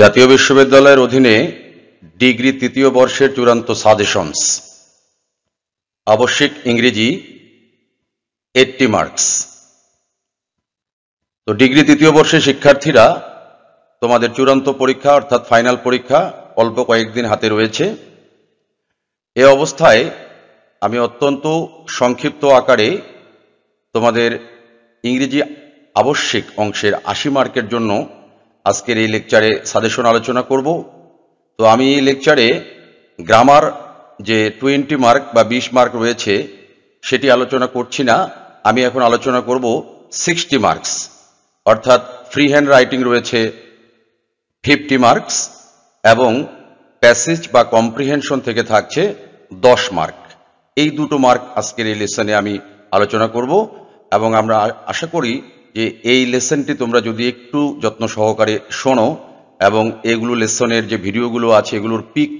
জাতীয় বিশ্ববিদ্যালয়ের অধীনে ডিগ্রি তৃতীয় বর্ষের চূড়ান্ত সাজেশনস আবশ্যিক ইংরেজি এইটটি মার্কস তো ডিগ্রি তৃতীয় বর্ষের শিক্ষার্থীরা তোমাদের চূড়ান্ত পরীক্ষা অর্থাৎ ফাইনাল পরীক্ষা অল্প কয়েকদিন হাতে রয়েছে এ অবস্থায় আমি অত্যন্ত সংক্ষিপ্ত আকারে তোমাদের ইংরেজি আবশ্যিক অংশের আশি মার্কের জন্য আজকের এই লেকচারে সাজেশন আলোচনা করব তো আমি এই লেকচারে গ্রামার যে টোয়েন্টি মার্ক বা বিশ মার্ক রয়েছে সেটি আলোচনা করছি না আমি এখন আলোচনা করব সিক্সটি মার্কস অর্থাৎ ফ্রি হ্যান্ড রাইটিং রয়েছে ফিফটি মার্কস এবং প্যাসেজ বা কম্প্রিহেনশন থেকে থাকছে দশ মার্ক এই দুটো মার্ক আজকের এই লেসনে আমি আলোচনা করব এবং আমরা আশা করি যে এই লেসনটি তোমরা যদি একটু যত্ন সহকারে শোনো এবং এগুলো লেসনের যে ভিডিওগুলো আছে এগুলোর পিক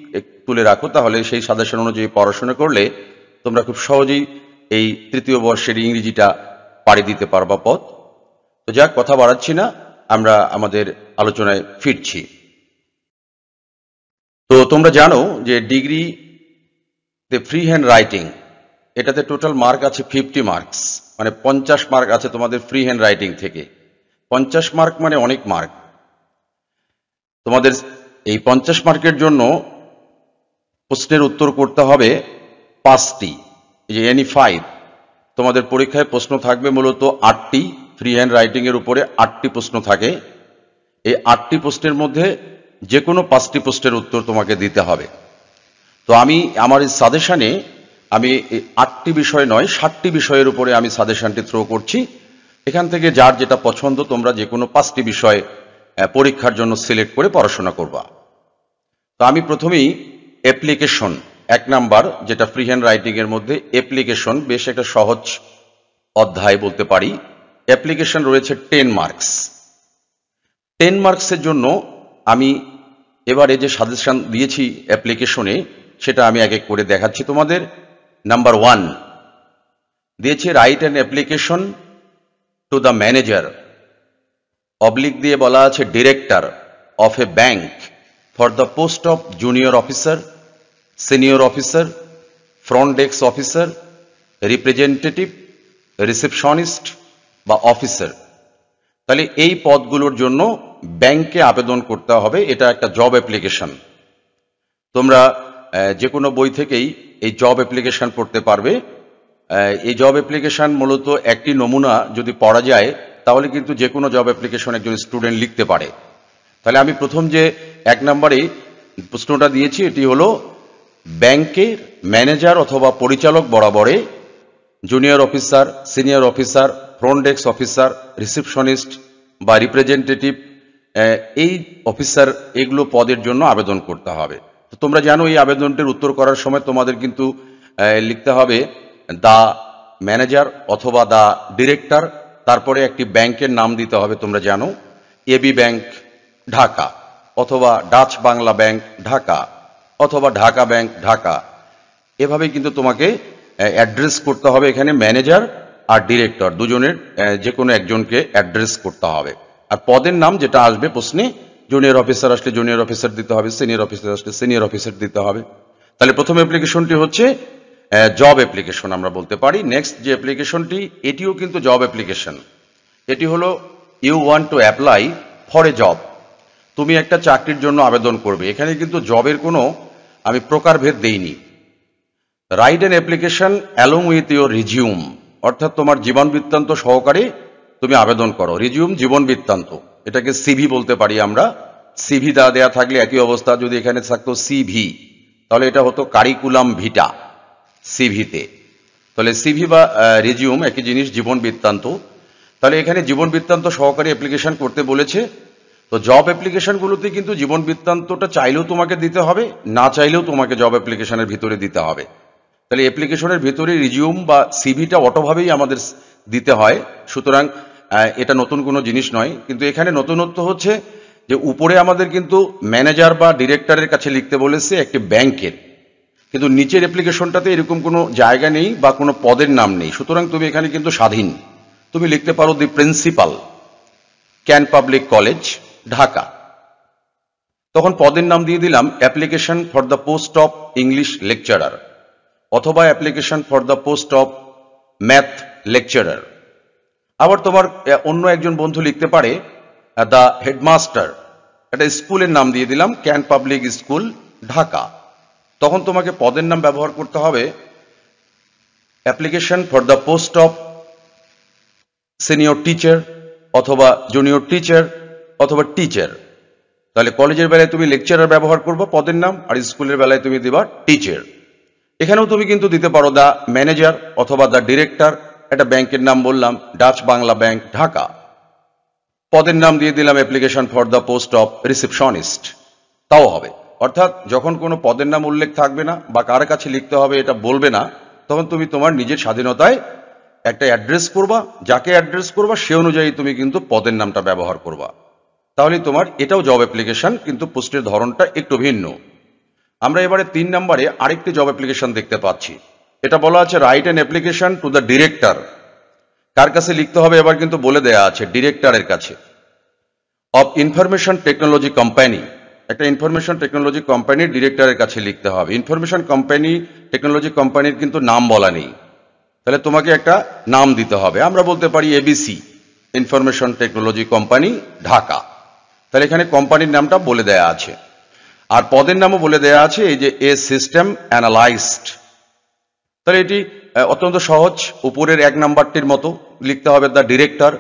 তুলে রাখো তাহলে সেই সাজেশন অনুযায়ী পড়াশোনা করলে তোমরা খুব সহজেই এই তৃতীয় বর্ষের ইংরেজিটা পাড়ি দিতে পারবা পথ তো যাক কথা বাড়াচ্ছি না আমরা আমাদের আলোচনায় ফিরছি তো তোমরা জানো যে ডিগ্রি তে ফ্রি হ্যান্ড রাইটিং এটাতে টোটাল মার্ক আছে ফিফটি মার্কস মানে পঞ্চাশ মার্ক আছে তোমাদের ফ্রি হ্যান্ড রাইটিং থেকে পঞ্চাশ মার্ক মানে অনেক মার্ক তোমাদের এই পঞ্চাশ মার্কের জন্য প্রশ্নের উত্তর করতে হবে পাঁচটি এই যে এনি ফাইভ তোমাদের পরীক্ষায় প্রশ্ন থাকবে মূলত আটটি ফ্রি হ্যান্ড রাইটিংয়ের উপরে আটটি প্রশ্ন থাকে এই আটটি প্রশ্নের মধ্যে যে কোনো পাঁচটি প্রশ্নের উত্তর তোমাকে দিতে হবে তো আমি আমার এই সাজেশানে আমি আটটি বিষয় নয় ষাটটি বিষয়ের উপরে আমি সাজেশনটি থ্রো করছি এখান থেকে যার যেটা পছন্দ তোমরা যে কোনো পাঁচটি বিষয় পরীক্ষার জন্য সিলেক্ট করে পড়াশোনা করবা তো আমি প্রথমেই অ্যাপ্লিকেশন এক নাম্বার যেটা ফ্রি হ্যান্ড রাইটিংয়ের মধ্যে অ্যাপ্লিকেশন বেশ একটা সহজ অধ্যায় বলতে পারি অ্যাপ্লিকেশন রয়েছে টেন মার্কস টেন মার্কসের জন্য আমি এবারে যে সাজেশন দিয়েছি অ্যাপ্লিকেশনে সেটা আমি এক এক করে দেখাচ্ছি তোমাদের নাম্বার ওয়ান দিয়েছি write and application to the manager oblique দিয়ে বলা আছে director of a bank for the post of junior officer senior officer front desk officer representative receptionist বা অফিসার তাহলে এই পদগুলোর জন্য ব্যাংকে আবেদন করতে হবে এটা একটা জব অ্যাপ্লিকেশন তোমরা যে কোনো বই থেকেই এই জব অ্যাপ্লিকেশান পড়তে পারবে এই জব অ্যাপ্লিকেশান মূলত একটি নমুনা যদি পড়া যায় তাহলে কিন্তু যে কোনো জব অ্যাপ্লিকেশন একজন স্টুডেন্ট লিখতে পারে তাহলে আমি প্রথম যে এক নম্বরে প্রশ্নটা দিয়েছি এটি হলো ব্যাংকের ম্যানেজার অথবা পরিচালক বরাবরে junior officer senior officer front desk officer receptionist বা রিপ্রেজেন্টেটিভ এই অফিসার এগুলো পদের জন্য আবেদন করতে হবে তোমরা জানো এই আবেদনটির উত্তর করার সময় তোমাদের কিন্তু লিখতে হবে দা ম্যানেজার অথবা দা ডিরেক্টর তারপরে একটি ব্যাংকের নাম দিতে হবে তোমরা জানো এবি ব্যাংক ঢাকা অথবা ডাচ বাংলা ব্যাংক ঢাকা অথবা ঢাকা ব্যাংক ঢাকা এভাবে কিন্তু তোমাকে অ্যাড্রেস করতে হবে এখানে ম্যানেজার আর ডিরেক্টর দুজনের যে কোনো একজনকে অ্যাড্রেস করতে হবে আর পদের নাম যেটা আসবে প্রশ্নে জুনিয়র অফিসার আসলে জুনিয়র অফিসার দিতে হবে সিনিয়র অফিসার আসলে সিনিয়র অফিসার দিতে হবে তাহলে প্রথম অ্যাপ্লিকেশনটি হচ্ছে জব অ্যাপ্লিকেশন আমরা বলতে পারি নেক্সট যে অ্যাপ্লিকেশনটি এটিও কিন্তু জব অ্যাপ্লিকেশন এটি হলো you want to apply for a job তুমি একটা চাকরির জন্য আবেদন করবে এখানে কিন্তু জবের কোনো আমি প্রকারভেদ দেইনি write an application along with your resume অর্থাৎ তোমার জীবন বৃত্তান্ত সহকারে তুমি আবেদন করো রিজিউম জীবন বৃত্তান্ত এটাকে সিভি বলতে পারি আমরা সিভি দা দেয়া থাকলে একই অবস্থা যদি এখানে থাকতো সিভি তাহলে এটা হতো কারিকুলাম ভিটা সিভিতে তাহলে সিভি বা রেজিউম একই জিনিস জীবন বৃত্তান্ত তাহলে এখানে জীবন বৃত্তান্ত সহকারী অ্যাপ্লিকেশান করতে বলেছে তো জব অ্যাপ্লিকেশনগুলোতে কিন্তু জীবন বৃত্তান্তটা চাইলেও তোমাকে দিতে হবে না চাইলেও তোমাকে জব অ্যাপ্লিকেশনের ভিতরে দিতে হবে তাহলে অ্যাপ্লিকেশনের ভিতরে রিজিউম বা সিভিটা অটোভাবেই আমাদের দিতে হয় সুতরাং এটা নতুন কোনো জিনিস নয় কিন্তু এখানে নতুনত্ব হচ্ছে যে উপরে আমাদের কিন্তু ম্যানেজার বা ডিরেক্টরের কাছে লিখতে বলেছে একটি ব্যাংকের কিন্তু নিচের অ্যাপ্লিকেশনটাতে এরকম কোনো জায়গা নেই বা কোনো পদের নাম নেই সুতরাং তুমি এখানে কিন্তু স্বাধীন তুমি লিখতে পারো the principal can public college Dhaka তখন পদের নাম দিয়ে দিলাম application for the post of English lecturer অথবা application for the post of math lecturer আবার তোমার অন্য একজন বন্ধু লিখতে পারে দ্য হেডমাস্টার একটা স্কুলের নাম দিয়ে দিলাম ক্যান পাবলিক স্কুল ঢাকা তখন তোমাকে পদের নাম ব্যবহার করতে হবে application for the post of senior teacher অথবা জুনিয়র টিচার অথবা টিচার তাহলে কলেজের বেলায় তুমি লেকচারার ব্যবহার করবো পদের নাম আর স্কুলের বেলায় তুমি দিবা টিচার এখানেও তুমি কিন্তু দিতে পারো দ্য ম্যানেজার অথবা দ্য ডিরেক্টর একটা ব্যাংকের নাম বললাম ডাচ বাংলা ব্যাংক ঢাকা পদের নাম দিয়ে দিলাম application for the post of receptionist তাও হবে অর্থাৎ যখন কোনো পদের নাম উল্লেখ থাকবে না বা কার কাছে লিখতে হবে এটা বলবে না তখন তুমি তোমার নিজের স্বাধীনতায় একটা অ্যাড্রেস করবা যাকে অ্যাড্রেস করবা সে অনুযায়ী তুমি কিন্তু পদের নামটা ব্যবহার করবা তাহলে তোমার এটাও জব অ্যাপ্লিকেশন কিন্তু পোস্টের ধরনটা একটু ভিন্ন আমরা এবারে তিন নম্বরে আরেকটি জব অ্যাপ্লিকেশন দেখতে পাচ্ছি এটা বলা আছে write and application to the director কার কাছে লিখতে হবে এবার কিন্তু বলে দেয়া আছে ডিরেক্টরের কাছে অফ ইনফরমেশন টেকনোলজি কোম্পানি একটা ইনফরমেশন টেকনোলজি কোম্পানির ডিরেক্টরের কাছে লিখতে হবে ইনফরমেশন কোম্পানি টেকনোলজি কোম্পানির কিন্তু নাম বলা নেই তাহলে তোমাকে একটা নাম দিতে হবে আমরা বলতে পারি ABC information technology company Dhaka তাহলে এখানে কোম্পানির নামটা বলে দেয়া আছে আর পদের নামও বলে দেয়া আছে এই যে এ সিস্টেম অ্যানালাইজড তাহলে এটি অত্যন্ত সহজ উপরের এক নাম্বারটির মতো লিখতে হবে দ্য ডিরেক্টর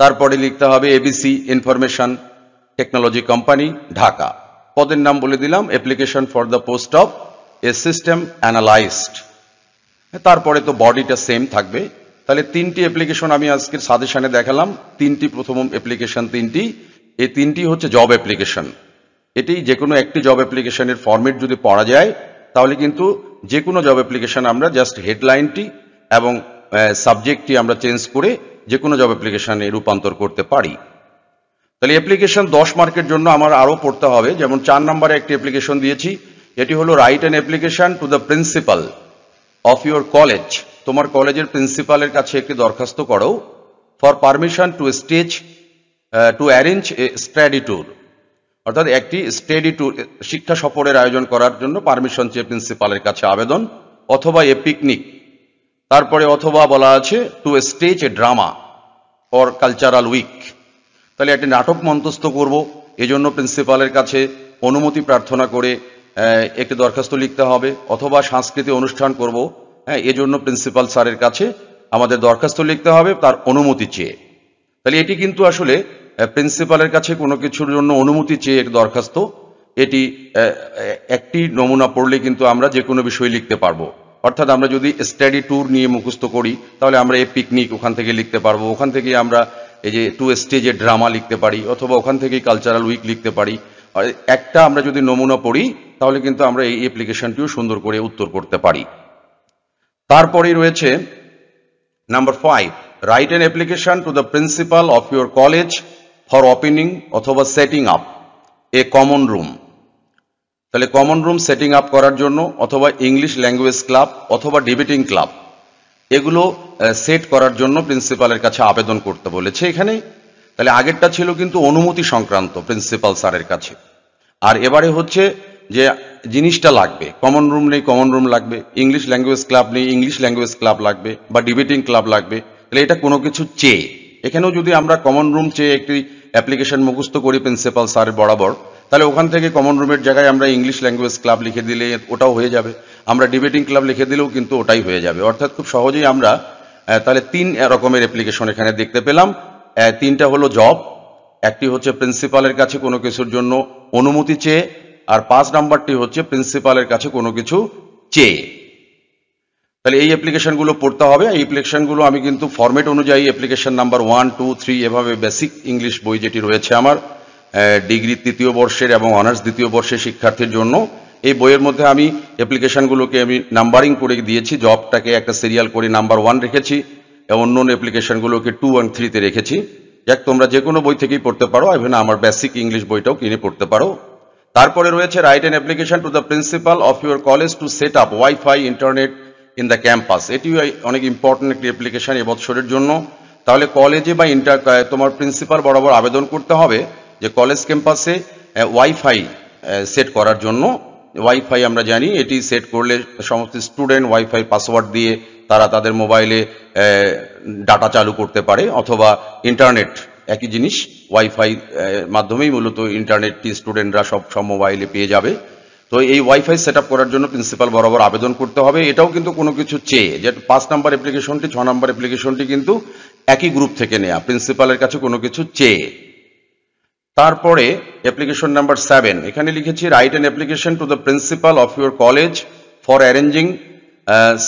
তারপরে লিখতে হবে ABC information technology company Dhaka পদের নাম বলে দিলাম application for the post of a system analysed তারপরে তো বডিটা সেম থাকবে তাহলে তিনটি অ্যাপ্লিকেশন আমি আজকের সাজেশানে দেখালাম তিনটি প্রথম অ্যাপ্লিকেশন তিনটি এই তিনটি হচ্ছে জব অ্যাপ্লিকেশন এটি যে কোনো একটি জব অ্যাপ্লিকেশনের ফর্মেট যদি পড়া যায় তাহলে কিন্তু যে কোনো জব অ্যাপ্লিকেশান আমরা জাস্ট হেডলাইনটি এবং সাবজেক্টটি আমরা চেঞ্জ করে যে কোনো জব অ্যাপ্লিকেশানে রূপান্তর করতে পারি তাহলে অ্যাপ্লিকেশন দশ মার্কের জন্য আমার আরও পড়তে হবে যেমন চার নম্বরে একটি অ্যাপ্লিকেশন দিয়েছি এটি হলো write an application to the principal of your college তোমার কলেজের প্রিন্সিপালের কাছে একটি দরখাস্ত করো for permission to stage to arrange a study tour অর্থাৎ একটি স্টেডি ট্যুর শিক্ষা সফরের আয়োজন করার জন্য পারমিশন চেয়ে প্রিন্সিপালের কাছে আবেদন অথবা এ পিকনিক তারপরে অথবা বলা আছে to stage a drama or cultural week তাহলে একটি নাটক মন্তস্থ করব এজন্য প্রিন্সিপালের কাছে অনুমতি প্রার্থনা করে একটি দরখাস্ত লিখতে হবে অথবা সাংস্কৃতিক অনুষ্ঠান করব হ্যাঁ এজন্য প্রিন্সিপাল স্যারের কাছে আমাদের দরখাস্ত লিখতে হবে তার অনুমতি চেয়ে তাহলে এটি কিন্তু আসলে প্রিন্সিপালের কাছে কোনো কিছুর জন্য অনুমতি চেয়ে এক দরখাস্ত এটি একটি নমুনা পড়লে কিন্তু আমরা যে কোনো বিষয় লিখতে পারবো অর্থাৎ আমরা যদি স্টাডি ট্যুর নিয়ে মুখস্থ করি তাহলে আমরা এই পিকনিক ওখান থেকে লিখতে পারবো ওখান থেকে আমরা এই যে টু স্টেজের ড্রামা লিখতে পারি অথবা ওখান থেকেই কালচারাল উইক লিখতে পারি একটা আমরা যদি নমুনা পড়ি তাহলে কিন্তু আমরা এই অ্যাপ্লিকেশনটিও সুন্দর করে উত্তর করতে পারি তারপরেই রয়েছে number five write an application to the principal of your college for opening অথবা setting up a common room তাহলে কমন রুম সেটিং আপ করার জন্য অথবা ইংলিশ ল্যাঙ্গুয়েজ ক্লাব অথবা ডিবেটিং ক্লাব এগুলো সেট করার জন্য প্রিন্সিপালের কাছে আবেদন করতে বলেছে এখানে তাহলে আগেরটা ছিল কিন্তু অনুমতি সংক্রান্ত প্রিন্সিপাল স্যারের কাছে আর এবারে হচ্ছে যে জিনিসটা লাগবে কমন রুম নেই কমন রুম লাগবে ইংলিশ ল্যাঙ্গুয়েজ ক্লাব নেই ইংলিশ ল্যাঙ্গুয়েজ ক্লাব লাগবে বা ডিবেটিং ক্লাব লাগবে তাহলে এটা কোনো কিছু চেয়ে এখানেও যদি আমরা কমন রুম চেয়ে একটি অ্যাপ্লিকেশন মুখস্থ করি প্রিন্সিপাল স্যার বরাবর তাহলে ওখান থেকে কমন রুমের জায়গায় আমরা ইংলিশ ল্যাঙ্গুয়েজ ক্লাব লিখে দিলে ওটাও হয়ে যাবে আমরা ডিবেটিং ক্লাব লিখে দিলেও কিন্তু ওটাই হয়ে যাবে অর্থাৎ খুব সহজেই আমরা তাহলে তিন রকমের অ্যাপ্লিকেশন এখানে দেখতে পেলাম তিনটা হলো জব একটি হচ্ছে প্রিন্সিপালের কাছে কোনো কিছুর জন্য অনুমতি চেয়ে আর পাঁচ নাম্বারটি হচ্ছে প্রিন্সিপালের কাছে কোনো কিছু চেয়ে তাহলে এই অ্যাপ্লিকেশনগুলো পড়তে হবে এই অ্যাপ্লিকেশনগুলো আমি কিন্তু ফর্মেট অনুযায়ী application number one two three এভাবে বেসিক ইংলিশ বই যেটি রয়েছে আমার ডিগ্রি তৃতীয় বর্ষের এবং অনার্স দ্বিতীয় বর্ষের শিক্ষার্থীর জন্য এই বইয়ের মধ্যে আমি অ্যাপ্লিকেশনগুলোকে আমি নাম্বারিং করে দিয়েছি জবটাকে একটা সিরিয়াল করে নাম্বার ওয়ান রেখেছি অন্য অন্য অ্যাপ্লিকেশনগুলোকে টু অ্যান্ড থ্রিতে রেখেছি যাক তোমরা যে কোনো বই থেকেই পড়তে পারো ইভেন আমার বেসিক ইংলিশ বইটাও কিনে পড়তে পারো তারপরে রয়েছে write an application to the principal of your college to set up wifi internet in the campus এটি অনেক ইম্পর্ট্যান্ট একটি অ্যাপ্লিকেশান এবছরের জন্য তাহলে কলেজে বা ইন্টার তোমার প্রিন্সিপাল বরাবর আবেদন করতে হবে যে কলেজ ক্যাম্পাসে ওয়াইফাই সেট করার জন্য ওয়াইফাই আমরা জানি এটি সেট করলে সমস্ত স্টুডেন্ট ওয়াইফাই পাসওয়ার্ড দিয়ে তারা তাদের মোবাইলে ডাটা চালু করতে পারে অথবা ইন্টারনেট একই জিনিস ওয়াইফাই মাধ্যমেই মূলত ইন্টারনেটটি স্টুডেন্টরা সব সব মোবাইলে পেয়ে যাবে তো এই ওয়াইফাই সেট করার জন্য প্রিন্সিপাল বরাবর আবেদন করতে হবে এটাও কিন্তু কোনো কিছু চেয়ে যে পাঁচ নাম্বার অ্যাপ্লিকেশনটি ছ নাম্বার অ্যাপ্লিকেশনটি কিন্তু একই গ্রুপ থেকে নেয়া প্রিন্সিপালের কাছে কোনো কিছু চেয়ে তারপরে অ্যাপ্লিকেশন নাম্বার সেভেন এখানে লিখেছি write an application to the principal of your college for arranging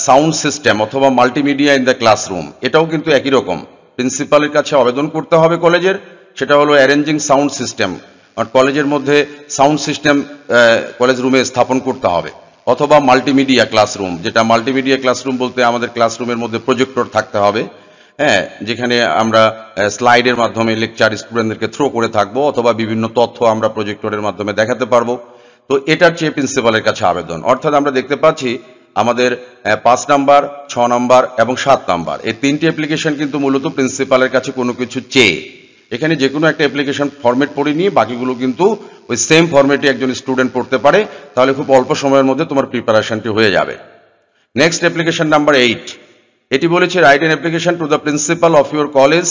sound system অথবা মাল্টিমিডিয়া ইন দ্য ক্লাসরুম এটাও কিন্তু একই রকম প্রিন্সিপালের কাছে আবেদন করতে হবে কলেজের সেটা হলো অ্যারেঞ্জিং সাউন্ড সিস্টেম আর কলেজের মধ্যে সাউন্ড সিস্টেম কলেজ রুমে স্থাপন করতে হবে অথবা মাল্টিমিডিয়া ক্লাসরুম যেটা মাল্টিমিডিয়া ক্লাসরুম বলতে আমাদের ক্লাসরুমের মধ্যে প্রজেক্টর থাকতে হবে হ্যাঁ যেখানে আমরা স্লাইডের মাধ্যমে লেকচার স্টুডেন্টদেরকে থ্রো করে থাকবো অথবা বিভিন্ন তথ্য আমরা প্রজেক্টরের মাধ্যমে দেখাতে পারব তো এটার চেয়ে প্রিন্সিপালের কাছে আবেদন অর্থাৎ আমরা দেখতে পাচ্ছি আমাদের পাঁচ নাম্বার ছ নাম্বার এবং সাত নাম্বার এই তিনটি অ্যাপ্লিকেশন কিন্তু মূলত প্রিন্সিপালের কাছে কোনো কিছু চেয়ে এখানে যে কোনো একটা অ্যাপ্লিকেশন ফর্মেট পড়ে নিয়ে বাকিগুলো কিন্তু ওই সেম ফর্মেটে একজন স্টুডেন্ট পড়তে পারে তাহলে খুব অল্প সময়ের মধ্যে তোমার প্রিপারেশনটি হয়ে যাবে নেক্সট অ্যাপ্লিকেশন নাম্বার এইট এটি বলেছে write an application to the principal of your college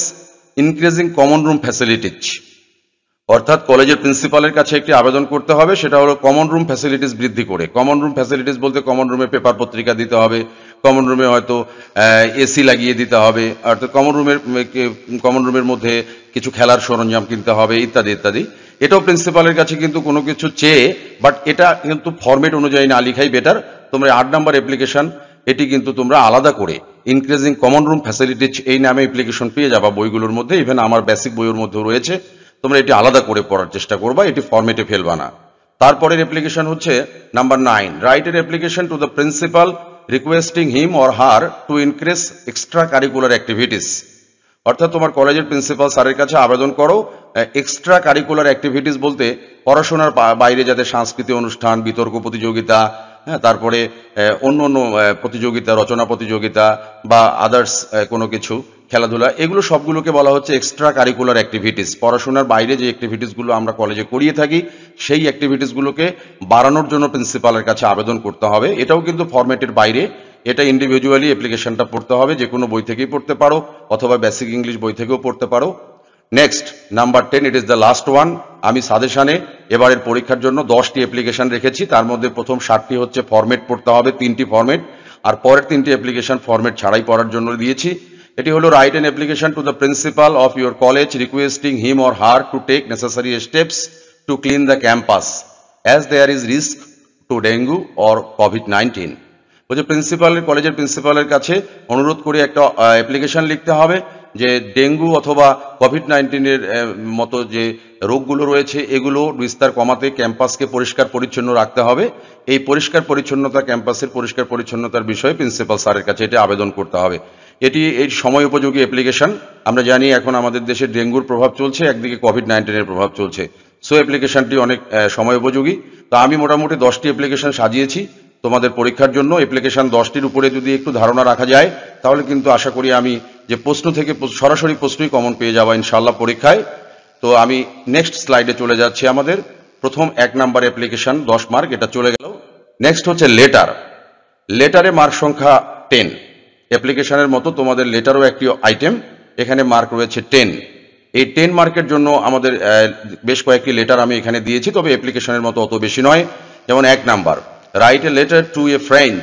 increasing common room facilities অর্থাৎ কলেজের প্রিন্সিপালের কাছে একটি আবেদন করতে হবে সেটা হলো কমন রুম ফ্যাসিলিটিস বৃদ্ধি করে কমন রুম ফ্যাসিলিটিস বলতে কমন রুমে পেপার পত্রিকা দিতে হবে কমন রুমে হয়তো এসি লাগিয়ে দিতে হবে অর্থাৎ কমন রুমের কমন রুমের মধ্যে কিছু খেলার সরঞ্জাম কিনতে হবে ইত্যাদি ইত্যাদি এটাও প্রিন্সিপালের কাছে কিন্তু কোনো কিছু চেয়ে বাট এটা কিন্তু ফর্মেট অনুযায়ী না লিখাই বেটার তোমরা আট নাম্বার অ্যাপ্লিকেশান এটি কিন্তু তোমরা আলাদা করে ইনক্রিজিং কমন রুম ফ্যাসিলিটি এই নামে অ্যাপ্লিকেশন পেয়ে যাবা বইগুলোর মধ্যে ইভেন আমার বেসিক বইয়ের মধ্যেও রয়েছে তোমরা এটি আলাদা করে পড়ার চেষ্টা করবা এটি ফর্মেটে ফেলবা না তারপরের অ্যাপ্লিকেশন হচ্ছে number nine write an application to the principal requesting him or her to increase extra curricular activities অর্থাৎ তোমার কলেজের প্রিন্সিপাল স্যারের কাছে আবেদন করো এক্সট্রা কারিকুলার অ্যাক্টিভিটিস বলতে পড়াশোনার বাইরে যাতে সাংস্কৃতিক অনুষ্ঠান বিতর্ক প্রতিযোগিতা হ্যাঁ তারপরে অন্য অন্য প্রতিযোগিতা রচনা প্রতিযোগিতা বা আদার্স কোনো কিছু খেলাধুলা এগুলো সবগুলোকে বলা হচ্ছে এক্সট্রা কারিকুলার অ্যাক্টিভিটিস পড়াশোনার বাইরে যে অ্যাক্টিভিটিসগুলো আমরা কলেজে করিয়ে থাকি সেই অ্যাক্টিভিটিসগুলোকে বাড়ানোর জন্য প্রিন্সিপালের কাছে আবেদন করতে হবে এটাও কিন্তু ফরম্যাটের বাইরে এটা ইন্ডিভিজুয়ালি অ্যাপ্লিকেশনটা পড়তে হবে যে কোনো বই থেকেই পড়তে পারো অথবা বেসিক ইংলিশ বই থেকেও পড়তে পারো next number ten it is the last one আমি সাজেশানে এবারের পরীক্ষার জন্য দশটি অ্যাপ্লিকেশন রেখেছি তার মধ্যে প্রথম ষাটটি হচ্ছে ফর্মেট পড়তে হবে তিনটি ফর্মেট আর পরের তিনটি অ্যাপ্লিকেশন ফর্মেট ছাড়াই পড়ার জন্য দিয়েছি এটি হলো write an application to the principal of your college requesting him or her to take necessary steps to clean the campus as there is risk to dengue or COVID nineteen বলছে প্রিন্সিপালের কলেজের প্রিন্সিপালের কাছে অনুরোধ করে একটা অ্যাপ্লিকেশন লিখতে হবে যে ডেঙ্গু অথবা কোভিড নাইন্টিনের মতো যে রোগগুলো রয়েছে এগুলো বিস্তার কমাতে ক্যাম্পাসকে পরিষ্কার পরিচ্ছন্ন রাখতে হবে এই পরিষ্কার পরিচ্ছন্নতা ক্যাম্পাসের পরিষ্কার পরিচ্ছন্নতার বিষয়ে প্রিন্সিপাল স্যারের কাছে এটা আবেদন করতে হবে এটি এই সময় উপযোগী অ্যাপ্লিকেশান আমরা জানি এখন আমাদের দেশে ডেঙ্গুর প্রভাব চলছে একদিকে কোভিড নাইন্টিনের প্রভাব চলছে সো অ্যাপ্লিকেশানটি অনেক সময় উপযোগী তা আমি মোটামুটি দশটি অ্যাপ্লিকেশান সাজিয়েছি তোমাদের পরীক্ষার জন্য অ্যাপ্লিকেশান দশটির উপরে যদি একটু ধারণা রাখা যায় তাহলে কিন্তু আশা করি আমি যে প্রশ্ন থেকে সরাসরি প্রশ্নই কমন পেয়ে যাবো ইনশাল্লাহ পরীক্ষায় তো আমি নেক্সট স্লাইডে চলে যাচ্ছি আমাদের প্রথম এক নাম্বার অ্যাপ্লিকেশান দশ মার্ক এটা চলে গেল নেক্সট হচ্ছে লেটার লেটারে মার্ক সংখ্যা টেন অ্যাপ্লিকেশনের মতো তোমাদের লেটারও একটি আইটেম এখানে মার্ক রয়েছে টেন এই টেন মার্কের জন্য আমাদের বেশ কয়েকটি লেটার আমি এখানে দিয়েছি তবে অ্যাপ্লিকেশনের মতো অত বেশি নয় যেমন এক number write a letter to a friend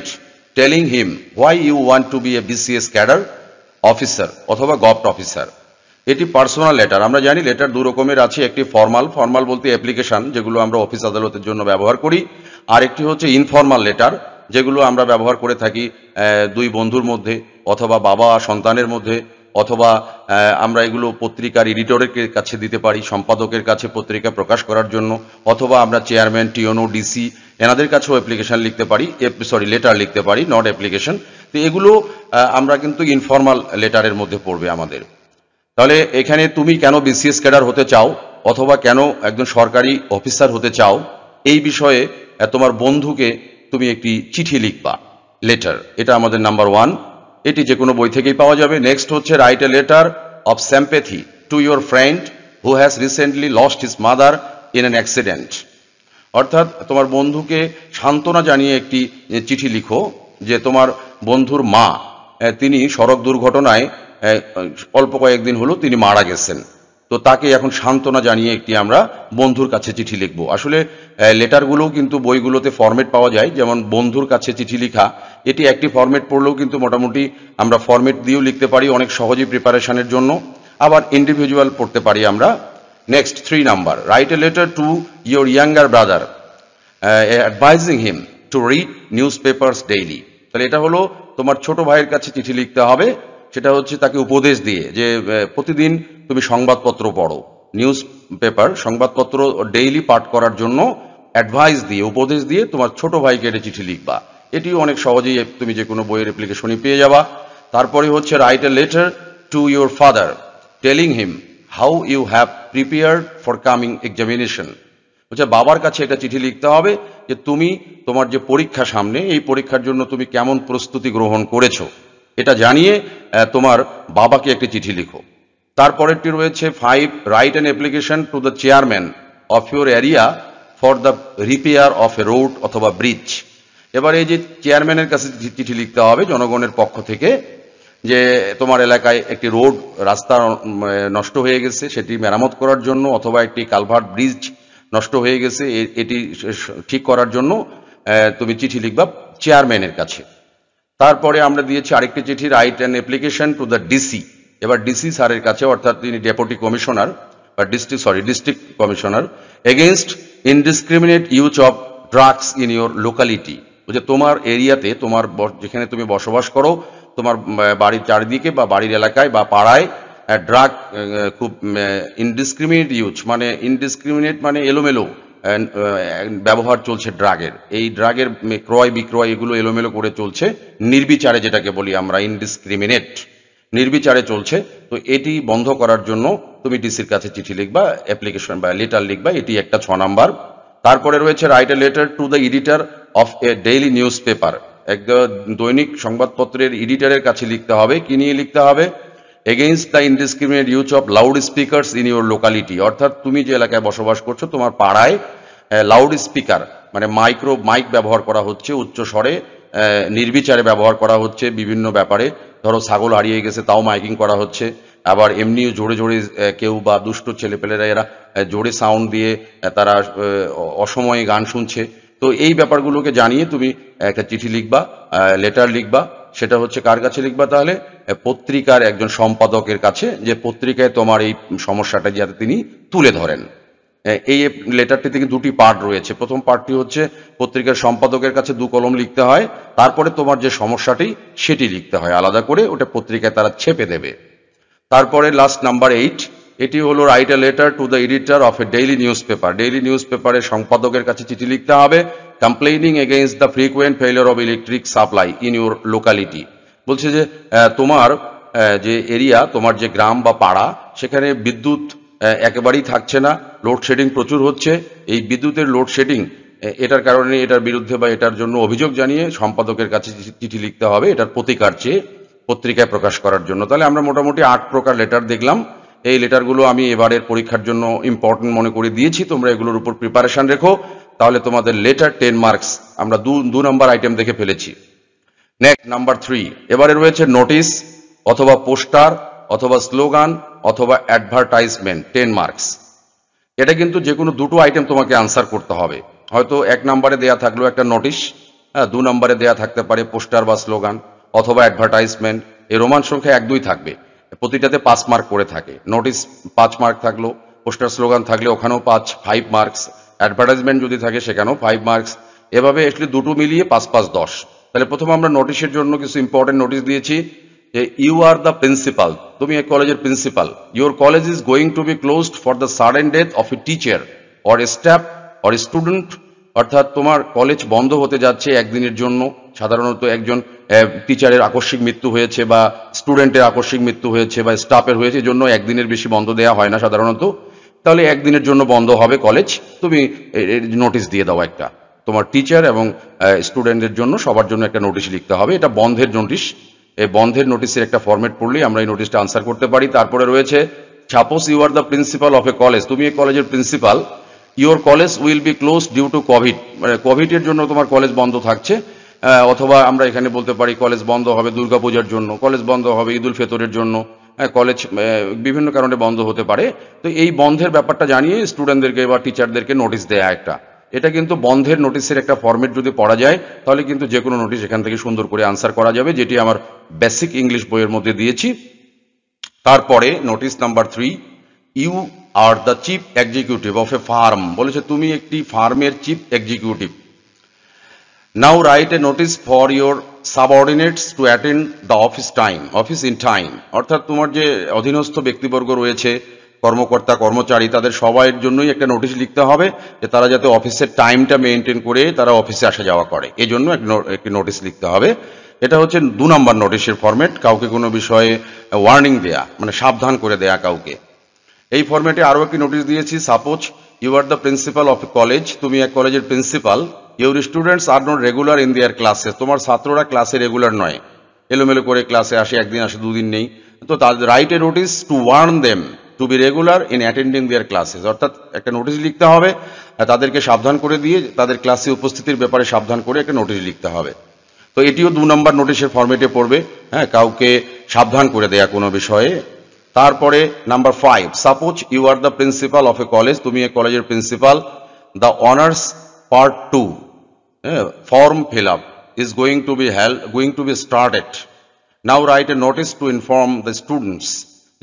telling him why you want to be a BCS cadre officer অথবা গভট অফিসার এটি পার্সোনাল লেটার আমরা জানি লেটার দু রকমের আছে একটি ফর্মাল ফর্মাল বলতে অ্যাপ্লিকেশন যেগুলো আমরা অফিস আদালতের জন্য ব্যবহার করি আর একটি হচ্ছে ইনফর্মাল লেটার যেগুলো আমরা ব্যবহার করে থাকি দুই বন্ধুর মধ্যে অথবা বাবা সন্তানের মধ্যে অথবা আমরা এগুলো পত্রিকার এডিটরের কাছে দিতে পারি সম্পাদকের কাছে পত্রিকা প্রকাশ করার জন্য অথবা আমরা চেয়ারম্যান টিওনো ডিসি এনাদের কাছেও অ্যাপ্লিকেশান লিখতে পারি সরি লেটার লিখতে পারি নট অ্যাপ্লিকেশান তো এগুলো আমরা কিন্তু ইনফর্মাল লেটারের মধ্যে পড়বে আমাদের তাহলে এখানে তুমি কেন বিসিএস ক্যাডার হতে চাও অথবা কেন একজন সরকারি অফিসার হতে চাও এই বিষয়ে তোমার বন্ধুকে তুমি একটি চিঠি লিখবা লেটার এটা আমাদের নাম্বার ওয়ান এটি যে কোনো বই থেকেই পাওয়া যাবে নেক্সট হচ্ছে write a letter of sympathy to your friend who has recently lost his mother in an accident অর্থাৎ তোমার বন্ধুকে সান্ত্বনা জানিয়ে একটি চিঠি লিখো যে তোমার বন্ধুর মা তিনি সড়ক দুর্ঘটনায় অল্প কয়েকদিন হলো তিনি মারা গেছেন তো তাকে এখন সান্ত্বনা জানিয়ে একটি আমরা বন্ধুর কাছে চিঠি লিখব আসলে লেটারগুলোও কিন্তু বইগুলোতে ফর্মেট পাওয়া যায় যেমন বন্ধুর কাছে চিঠি লিখা এটি একটি ফর্মেট পড়লেও কিন্তু মোটামুটি আমরা ফর্মেট দিয়েও লিখতে পারি অনেক সহজেই প্রিপারেশানের জন্য আবার ইন্ডিভিজুয়াল পড়তে পারি আমরা next three number write a letter to your younger brother advising him to read newspapers daily তাহলে এটা হলো তোমার ছোট ভাইয়ের কাছে চিঠি লিখতে হবে সেটা হচ্ছে তাকে উপদেশ দিয়ে যে প্রতিদিন তুমি সংবাদপত্র পড়ো নিউজ পেপার সংবাদপত্র ডেইলি পাঠ করার জন্য অ্যাডভাইস দিয়ে উপদেশ দিয়ে তোমার ছোট ভাইকে এটা চিঠি লিখবা এটিও অনেক সহজেই তুমি যে কোনো বইয়ের অ্যাপ্লিকেশনই পেয়ে যাবা তারপরে হচ্ছে write a letter to your father telling him how you have prepared for coming examination হচ্ছে বাবার কাছে একটা চিঠি লিখতে হবে যে তুমি তোমার যে পরীক্ষা সামনে এই পরীক্ষার জন্য তুমি কেমন প্রস্তুতি গ্রহণ করেছো এটা জানিয়ে তোমার বাবাকে একটি চিঠি লিখো তারপরেরটি রয়েছে five write and application to the chairman of your area for the repair of a road অথবা ব্রিজ এবার এই যে চেয়ারম্যানের কাছে চিঠি লিখতে হবে জনগণের পক্ষ থেকে যে তোমার এলাকায় একটি রোড রাস্তা নষ্ট হয়ে গেছে সেটি মেরামত করার জন্য অথবা একটি কালভার্ট ব্রিজ নষ্ট হয়ে গেছে এটি ঠিক করার জন্য তুমি চিঠি লিখবা চেয়ারম্যানের কাছে তারপরে আমরা দিয়েছি আরেকটি চিঠি write and application to the DC এবার ডিসি স্যারের কাছে অর্থাৎ তিনি ডেপুটি কমিশনার বা district sorry district commissioner against indiscriminate use of drugs in your locality যে তোমার এরিয়াতে তোমার যেখানে তুমি বসবাস করো তোমার বাড়ির চারিদিকে বা বাড়ির এলাকায় বা পাড়ায় ড্রাগ খুব ইনডিসক্রিমিনেট ইউজ মানে ইনডিসক্রিমিনেট মানে এলোমেলো ব্যবহার চলছে ড্রাগের এই ড্রাগের ক্রয় বিক্রয় এগুলো এলোমেলো করে চলছে নির্বিচারে যেটাকে বলি আমরা ইনডিসক্রিমিনেট নির্বিচারে চলছে তো এটি বন্ধ করার জন্য তুমি ডিসির কাছে চিঠি লিখবা অ্যাপ্লিকেশন বা লেটার লিখবা এটি একটা ছ নাম্বার তারপরে রয়েছে write a letter to the editor of a daily newspaper এক দৈনিক সংবাদপত্রের এডিটারের কাছে লিখতে হবে কি নিয়ে লিখতে হবে against the indiscriminate use of loudspeakers in your locality অর্থাৎ তুমি যে এলাকায় বসবাস করছো তোমার পাড়ায় লাউড স্পিকার মানে মাইক্রো মাইক ব্যবহার করা হচ্ছে উচ্চ স্বরে নির্বিচারে ব্যবহার করা হচ্ছে বিভিন্ন ব্যাপারে ধরো ছাগল হারিয়ে গেছে তাও মাইকিং করা হচ্ছে আবার এমনিও জোরে জোরে কেউ বা দুষ্ট ছেলেপেলেরা এরা জোরে সাউন্ড দিয়ে তারা অসময়ে গান শুনছে তো এই ব্যাপারগুলোকে জানিয়ে তুমি একটা চিঠি লিখবা লেটার লিখবা সেটা হচ্ছে কার কাছে লিখবা তাহলে পত্রিকার একজন সম্পাদকের কাছে যে পত্রিকায় তোমার এই সমস্যাটা যাতে তিনি তুলে ধরেন এই লেটারটি থেকে দুটি পার্ট রয়েছে প্রথম পার্টটি হচ্ছে পত্রিকার সম্পাদকের কাছে দু কলম লিখতে হয় তারপরে তোমার যে সমস্যাটি সেটি লিখতে হয় আলাদা করে ওটা পত্রিকায় তারা ছেপে দেবে তারপরে লাস্ট নাম্বার এইট এটি হলো write a letter to the editor of a daily newspaper daily news পেপারের সম্পাদকের কাছে চিঠি লিখতে হবে complaining against the frequent failure of electric supply in your locality বলছে যে তোমার যে এরিয়া তোমার যে গ্রাম বা পাড়া সেখানে বিদ্যুৎ একেবারেই থাকছে না লোডশেডিং প্রচুর হচ্ছে এই বিদ্যুতের লোডশেডিং এটার কারণে এটার বিরুদ্ধে বা এটার জন্য অভিযোগ জানিয়ে সম্পাদকের কাছে চিঠি লিখতে হবে এটার প্রতিকার চেয়ে পত্রিকায় প্রকাশ করার জন্য তাহলে আমরা মোটামুটি আট প্রকার লেটার দেখলাম এই লেটারগুলো আমি এবারের পরীক্ষার জন্য ইম্পর্টেন্ট মনে করে দিয়েছি তোমরা এগুলোর উপর প্রিপারেশান রেখো তাহলে তোমাদের লেটার টেন মার্কস আমরা দু দু নম্বর আইটেম দেখে ফেলেছি নেক্সট নাম্বার থ্রি এবারে রয়েছে নোটিশ অথবা পোস্টার অথবা স্লোগান অথবা অ্যাডভার্টাইজমেন্ট টেন মার্কস এটা কিন্তু যে কোনো দুটো আইটেম তোমাকে আনসার করতে হবে হয়তো এক নম্বরে দেয়া থাকলো একটা নোটিশ হ্যাঁ দু নম্বরে দেয়া থাকতে পারে পোস্টার বা স্লোগান অথবা অ্যাডভার্টাইজমেন্ট এই রোমান সংখ্যা এক দুই থাকবে প্রতিটাতে পাঁচ মার্ক করে থাকে নোটিশ পাঁচ মার্ক থাকলো পোস্টার স্লোগান থাকলে ওখানেও পাঁচ ফাইভ মার্কস অ্যাডভার্টাইজমেন্ট যদি থাকে সেখানেও ফাইভ মার্কস এভাবে আসলে দুটো মিলিয়ে পাঁচ পাঁচ দশ তাহলে প্রথমে আমরা নোটিশের জন্য কিছু ইম্পর্টেন্ট নোটিশ দিয়েছি যে ইউ আর দ্য প্রিন্সিপাল তুমি এ কলেজের principal your college is going to be closed for the sudden death of a teacher or a staff or student অর্থাৎ তোমার কলেজ বন্ধ হতে যাচ্ছে একদিনের জন্য সাধারণত একজন টিচারের আকস্মিক মৃত্যু হয়েছে বা স্টুডেন্টের আকস্মিক মৃত্যু হয়েছে বা স্টাফের হয়েছে জন্য একদিনের বেশি বন্ধ দেওয়া হয় না সাধারণত তাহলে একদিনের জন্য বন্ধ হবে কলেজ তুমি নোটিস দিয়ে দাও একটা তোমার টিচার এবং স্টুডেন্টের জন্য সবার জন্য একটা নোটিশ লিখতে হবে এটা বন্ধের নোটিশ এই বন্ধের নোটিশের একটা ফর্মেট পড়লেই আমরা এই নোটিশটা আনসার করতে পারি তারপরে রয়েছে suppose you are the principal of a college তুমি এই কলেজের principal your college will be close due to COVID মানে কোভিডের জন্য তোমার কলেজ বন্ধ থাকছে অথবা আমরা এখানে বলতে পারি কলেজ বন্ধ হবে দুর্গাপূজার জন্য কলেজ বন্ধ হবে ঈদুল ফেতরের জন্য কলেজ হ্যাঁ, বিভিন্ন কারণে বন্ধ হতে পারে তো এই বন্ধের ব্যাপারটা জানিয়ে স্টুডেন্টদেরকে বা টিচারদেরকে নোটিশ দেয়া একটা এটা কিন্তু বন্ধের নোটিশের একটা ফর্মেট যদি পড়া যায় তাহলে কিন্তু যে কোনো নোটিশ এখান থেকে সুন্দর করে আনসার করা যাবে যেটি আমার বেসিক ইংলিশ বইয়ের মধ্যে দিয়েছি তারপরে notice number three you are the chief executive of a firm বলেছে তুমি একটি ফার্মের chief executive now write a notice for your subordinates to attend the office time office in time অর্থাৎ তোমার যে অধীনস্থ ব্যক্তিবর্গ রয়েছে কর্মকর্তা কর্মচারী তাদের সবাইয়ের জন্যই একটা নোটিশ লিখতে হবে যে তারা যাতে অফিসের টাইমটা মেনটেন করে তারা অফিসে আসা যাওয়া করে এজন্য একটি নোটিশ লিখতে হবে এটা হচ্ছে দু নম্বর নোটিশের ফর্মেট কাউকে কোনো বিষয়ে ওয়ার্নিং দেয়া মানে সাবধান করে দেয়া কাউকে এই ফর্মেটে আরও একটি নোটিশ দিয়েছি suppose you are the principal of college তুমি এক কলেজের principal your students are not regular in their ক্লাসে তোমার ছাত্ররা ক্লাসে রেগুলার নয় এলোমেলো করে ক্লাসে আসে একদিন আসে দুদিন নেই তো তাদের write a notice to warn them to be regular in attending their classes অর্থাৎ একটা নোটিশ লিখতে হবে তাদেরকে সাবধান করে দিয়ে তাদের ক্লাসে উপস্থিতির ব্যাপারে সাবধান করে একটা নোটিশ লিখতে হবে তো এটিও দু নম্বর নোটিশের ফর্মেটে পড়বে হ্যাঁ কাউকে সাবধান করে দেয়া কোনো বিষয়ে তারপরে number five suppose you are the principal of a college তুমি এ কলেজের principal the honours part two form fill up is to be be held, to be start started. Now write a notice to inform the students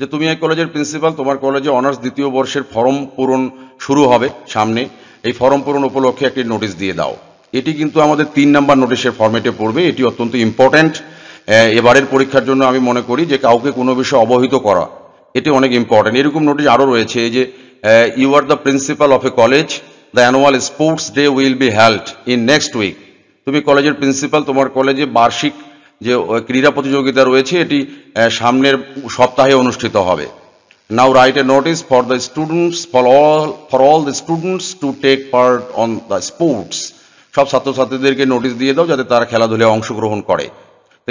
যে তুমি এই কলেজের principal তোমার কলেজে honours দ্বিতীয় বর্ষের ফর্ম পূরণ শুরু হবে সামনে এই ফর্ম পূরণ উপলক্ষে একটি নোটিশ দিয়ে দাও এটি কিন্তু আমাদের তিন নাম্বার নোটিশের ফর্মেটে পড়বে এটি অত্যন্ত ইম্পর্ট্যান্ট এবারের পরীক্ষার জন্য আমি মনে করি যে কাউকে কোনো বিষয়ে অবহিত করা এটি অনেক ইম্পর্ট্যান্ট এরকম নোটিশ আরও রয়েছে যে you are the principal of a college the annual sports day will be held in next week তুমি কলেজের প্রিন্সিপাল তোমার কলেজে বার্ষিক যে ক্রীড়া প্রতিযোগিতা রয়েছে এটি সামনের সপ্তাহে অনুষ্ঠিত হবে now write a notice for the students for all for all the students to take part on the sports সব ছাত্রছাত্রীদেরকে নোটিস দিয়ে দাও যাতে তারা খেলাধুলায় অংশগ্রহণ করে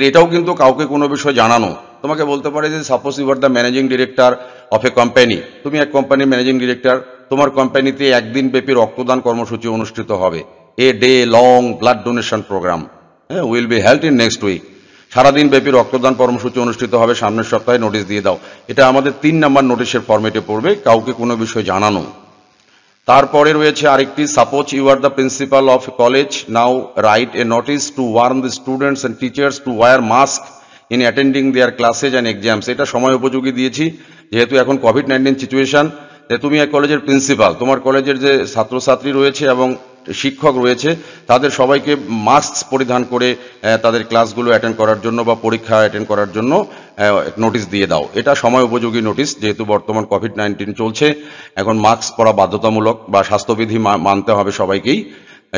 এটাও কিন্তু কাউকে কোনো বিষয় জানানো তোমাকে বলতে পারে যে suppose you are the managing director of a company তুমি এক কোম্পানির ম্যানেজিং ডিরেক্টর তোমার কোম্পানিতে একদিন ব্যাপী রক্তদান কর্মসূচি অনুষ্ঠিত হবে a day long blood donation programme হ্যাঁ will be held in next week সারাদিন ব্যাপী রক্তদান কর্মসূচি অনুষ্ঠিত হবে সামনের সপ্তাহে নোটিশ দিয়ে দাও এটা আমাদের তিন নম্বর নোটিশের ফর্মেটে পড়বে কাউকে কোনো বিষয় জানানো তারপরে রয়েছে আরেকটি suppose you are the principal of college now write a notice to warn the students and teachers to wear mask in attending their classes and exams এটা সময় উপযোগী দিয়েছি যেহেতু এখন কোভিড নাইন্টিন সিচুয়েশান তুমি এক কলেজের প্রিন্সিপাল তোমার কলেজের যে ছাত্রছাত্রী রয়েছে এবং শিক্ষক রয়েছে তাদের সবাইকে মাস্ক পরিধান করে তাদের ক্লাসগুলো অ্যাটেন্ড করার জন্য বা পরীক্ষা অ্যাটেন্ড করার জন্য নোটিশ দিয়ে দাও এটা সময় উপযোগী নোটিশ যেহেতু বর্তমান কোভিড নাইন্টিন চলছে এখন মাস্ক পরা বাধ্যতামূলক বা স্বাস্থ্যবিধি মানতে হবে সবাইকেই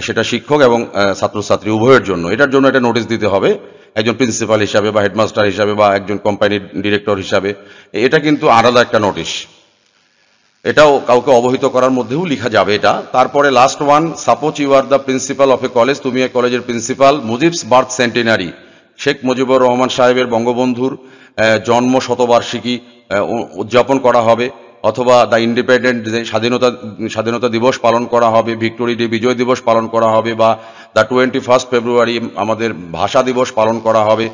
সেটা শিক্ষক এবং ছাত্রছাত্রী উভয়ের জন্য এটার জন্য এটা নোটিশ দিতে হবে একজন প্রিন্সিপাল হিসাবে বা হেডমাস্টার হিসাবে বা একজন কোম্পানির ডিরেক্টর হিসাবে এটা কিন্তু আলাদা একটা নোটিশ এটাও কাউকে অবহিত করার মধ্যেও লিখা যাবে এটা তারপরে last one suppose you are the principal of a college তুমি এ কলেজের principal Mujib's birth centenary Sheikh Mujibur Rahman সাহেবের বঙ্গবন্ধুর জন্ম শতবার্ষিকী উদযাপন করা হবে অথবা দ্য ইন্ডিপেন্ডেন্ট স্বাধীনতা স্বাধীনতা দিবস পালন করা হবে ভিক্টোরি ডে বিজয় দিবস পালন করা হবে বা দ্য টোয়েন্টি ফার্স্ট ফেব্রুয়ারি আমাদের ভাষা দিবস পালন করা হবে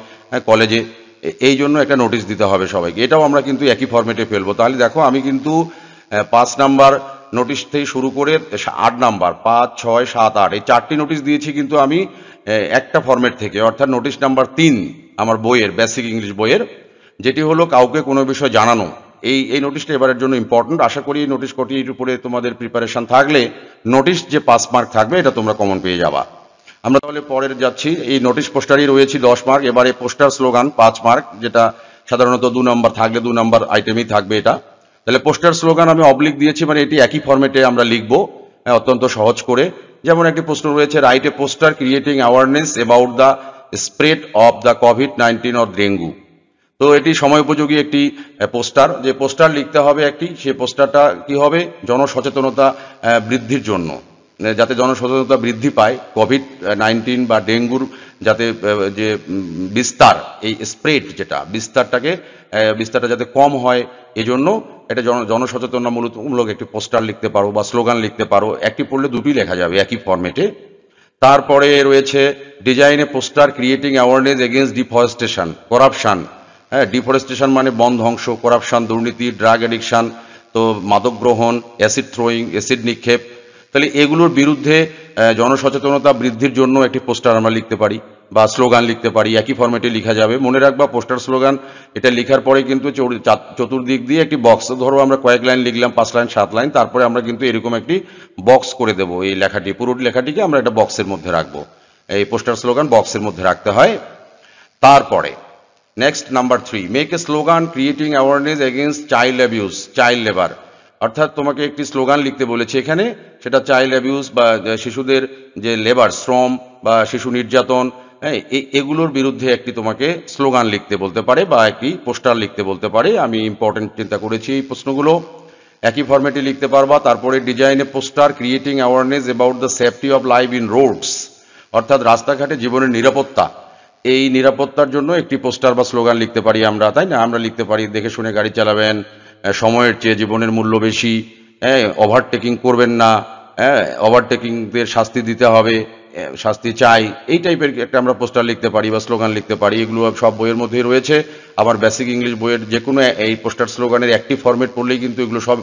কলেজে হ্যাঁ, এই জন্য একটা নোটিশ দিতে হবে সবাইকে এটাও আমরা কিন্তু একই ফর্মেটে ফেলবো তাহলে দেখো আমি কিন্তু পাঁচ নাম্বার নোটিশ থেকে শুরু করে আট নাম্বার পাঁচ ছয় সাত আট এই চারটি নোটিশ দিয়েছি কিন্তু আমি একটা ফর্মেট থেকে অর্থাৎ নোটিশ নাম্বার তিন আমার বইয়ের বেসিক ইংলিশ বইয়ের যেটি হলো কাউকে কোনো বিষয় জানানো এই এই নোটিশটা এবারের জন্য ইম্পর্টেন্ট আশা করি এই নোটিশ কটির উপরে তোমাদের প্রিপারেশন থাকলে নোটিশ যে পাস মার্ক থাকবে এটা তোমরা কমন পেয়ে যাবা আমরা তাহলে পরের যাচ্ছি এই নোটিশ পোস্টারই রয়েছে দশ মার্ক এবারে পোস্টার স্লোগান পাঁচ মার্ক যেটা সাধারণত দু নম্বর থাকলে দু নম্বর আইটেমই থাকবে এটা তাহলে পোস্টার স্লোগান আমি অবলিক দিয়েছি মানে এটি একই ফর্মেটে আমরা লিখব হ্যাঁ, অত্যন্ত সহজ করে যেমন একটি প্রশ্ন রয়েছে write a poster creating awareness about the spread of the COVID nineteen or dengue তো এটি সময় উপযোগী একটি পোস্টার যে পোস্টার লিখতে হবে একটি সেই পোস্টারটা কি হবে জনসচেতনতা বৃদ্ধির জন্য যাতে জনসচেতনতা বৃদ্ধি পায় কোভিড নাইন্টিন বা ডেঙ্গুর যাতে যে বিস্তার এই স্প্রেড যেটা বিস্তারটাকে বিস্তারটা যাতে কম হয় এজন্য এটা জন জনসচেতনামূলক একটি পোস্টার লিখতে পারো বা স্লোগান লিখতে পারো একটি পড়লে দুটি লেখা যাবে একই ফর্মেটে তারপরে রয়েছে ডিজাইনে poster creating awareness against deforestation corruption হ্যাঁ ডিফরেস্টেশন মানে বন ধ্বংস করাপশান দুর্নীতি ড্রাগ অ্যাডিকশান তো মাদক গ্রহণ অ্যাসিড থ্রোয়িং অ্যাসিড নিক্ষেপ তাহলে এগুলোর বিরুদ্ধে জনসচেতনতা বৃদ্ধির জন্য একটি পোস্টার আমরা লিখতে পারি বা স্লোগান লিখতে পারি একই ফর্মেটে লিখা যাবে মনে রাখবা পোস্টার স্লোগান এটা লিখার পরে কিন্তু চতুর্দিক দিয়ে একটি বক্স ধরো আমরা কয়েক লাইন লিখলাম পাঁচ লাইন সাত লাইন তারপরে আমরা কিন্তু এরকম একটি বক্স করে দেব এই লেখাটি পুরো লেখাটিকে আমরা একটা বক্সের মধ্যে রাখবো এই পোস্টার স্লোগান বক্সের মধ্যে রাখতে হয় তারপরে next number three make a slogan creating awareness against child abuse child labour অর্থাৎ তোমাকে একটি স্লোগান লিখতে বলেছে এখানে সেটা চাইল্ড অ্যাবিউস বা শিশুদের যে লেবার শ্রম বা শিশু নির্যাতন হ্যাঁ এগুলোর বিরুদ্ধে একটি তোমাকে স্লোগান লিখতে বলতে পারে বা একটি পোস্টার লিখতে বলতে পারে আমি ইম্পর্টেন্ট চিন্তা করেছি এই প্রশ্নগুলো একই ফর্মেটে লিখতে পারবা তারপরে ডিজাইনে poster creating awareness about the safety of life in roads অর্থাৎ রাস্তাঘাটে জীবনের নিরাপত্তা এই নিরাপত্তার জন্য একটি পোস্টার বা স্লোগান লিখতে পারি আমরা তাই না আমরা লিখতে পারি দেখে শুনে গাড়ি চালাবেন সময়ের চেয়ে জীবনের মূল্য বেশি হ্যাঁ ওভারটেকিং করবেন না হ্যাঁ ওভারটেকিংদের শাস্তি দিতে হবে শাস্তি চাই এই টাইপের একটা আমরা পোস্টার লিখতে পারি বা স্লোগান লিখতে পারি এগুলো সব বইয়ের মধ্যেই রয়েছে আবার বেসিক ইংলিশ বইয়ের যে কোনো এই পোস্টার স্লোগানের একটি ফর্মেট পড়লেই কিন্তু এগুলো সব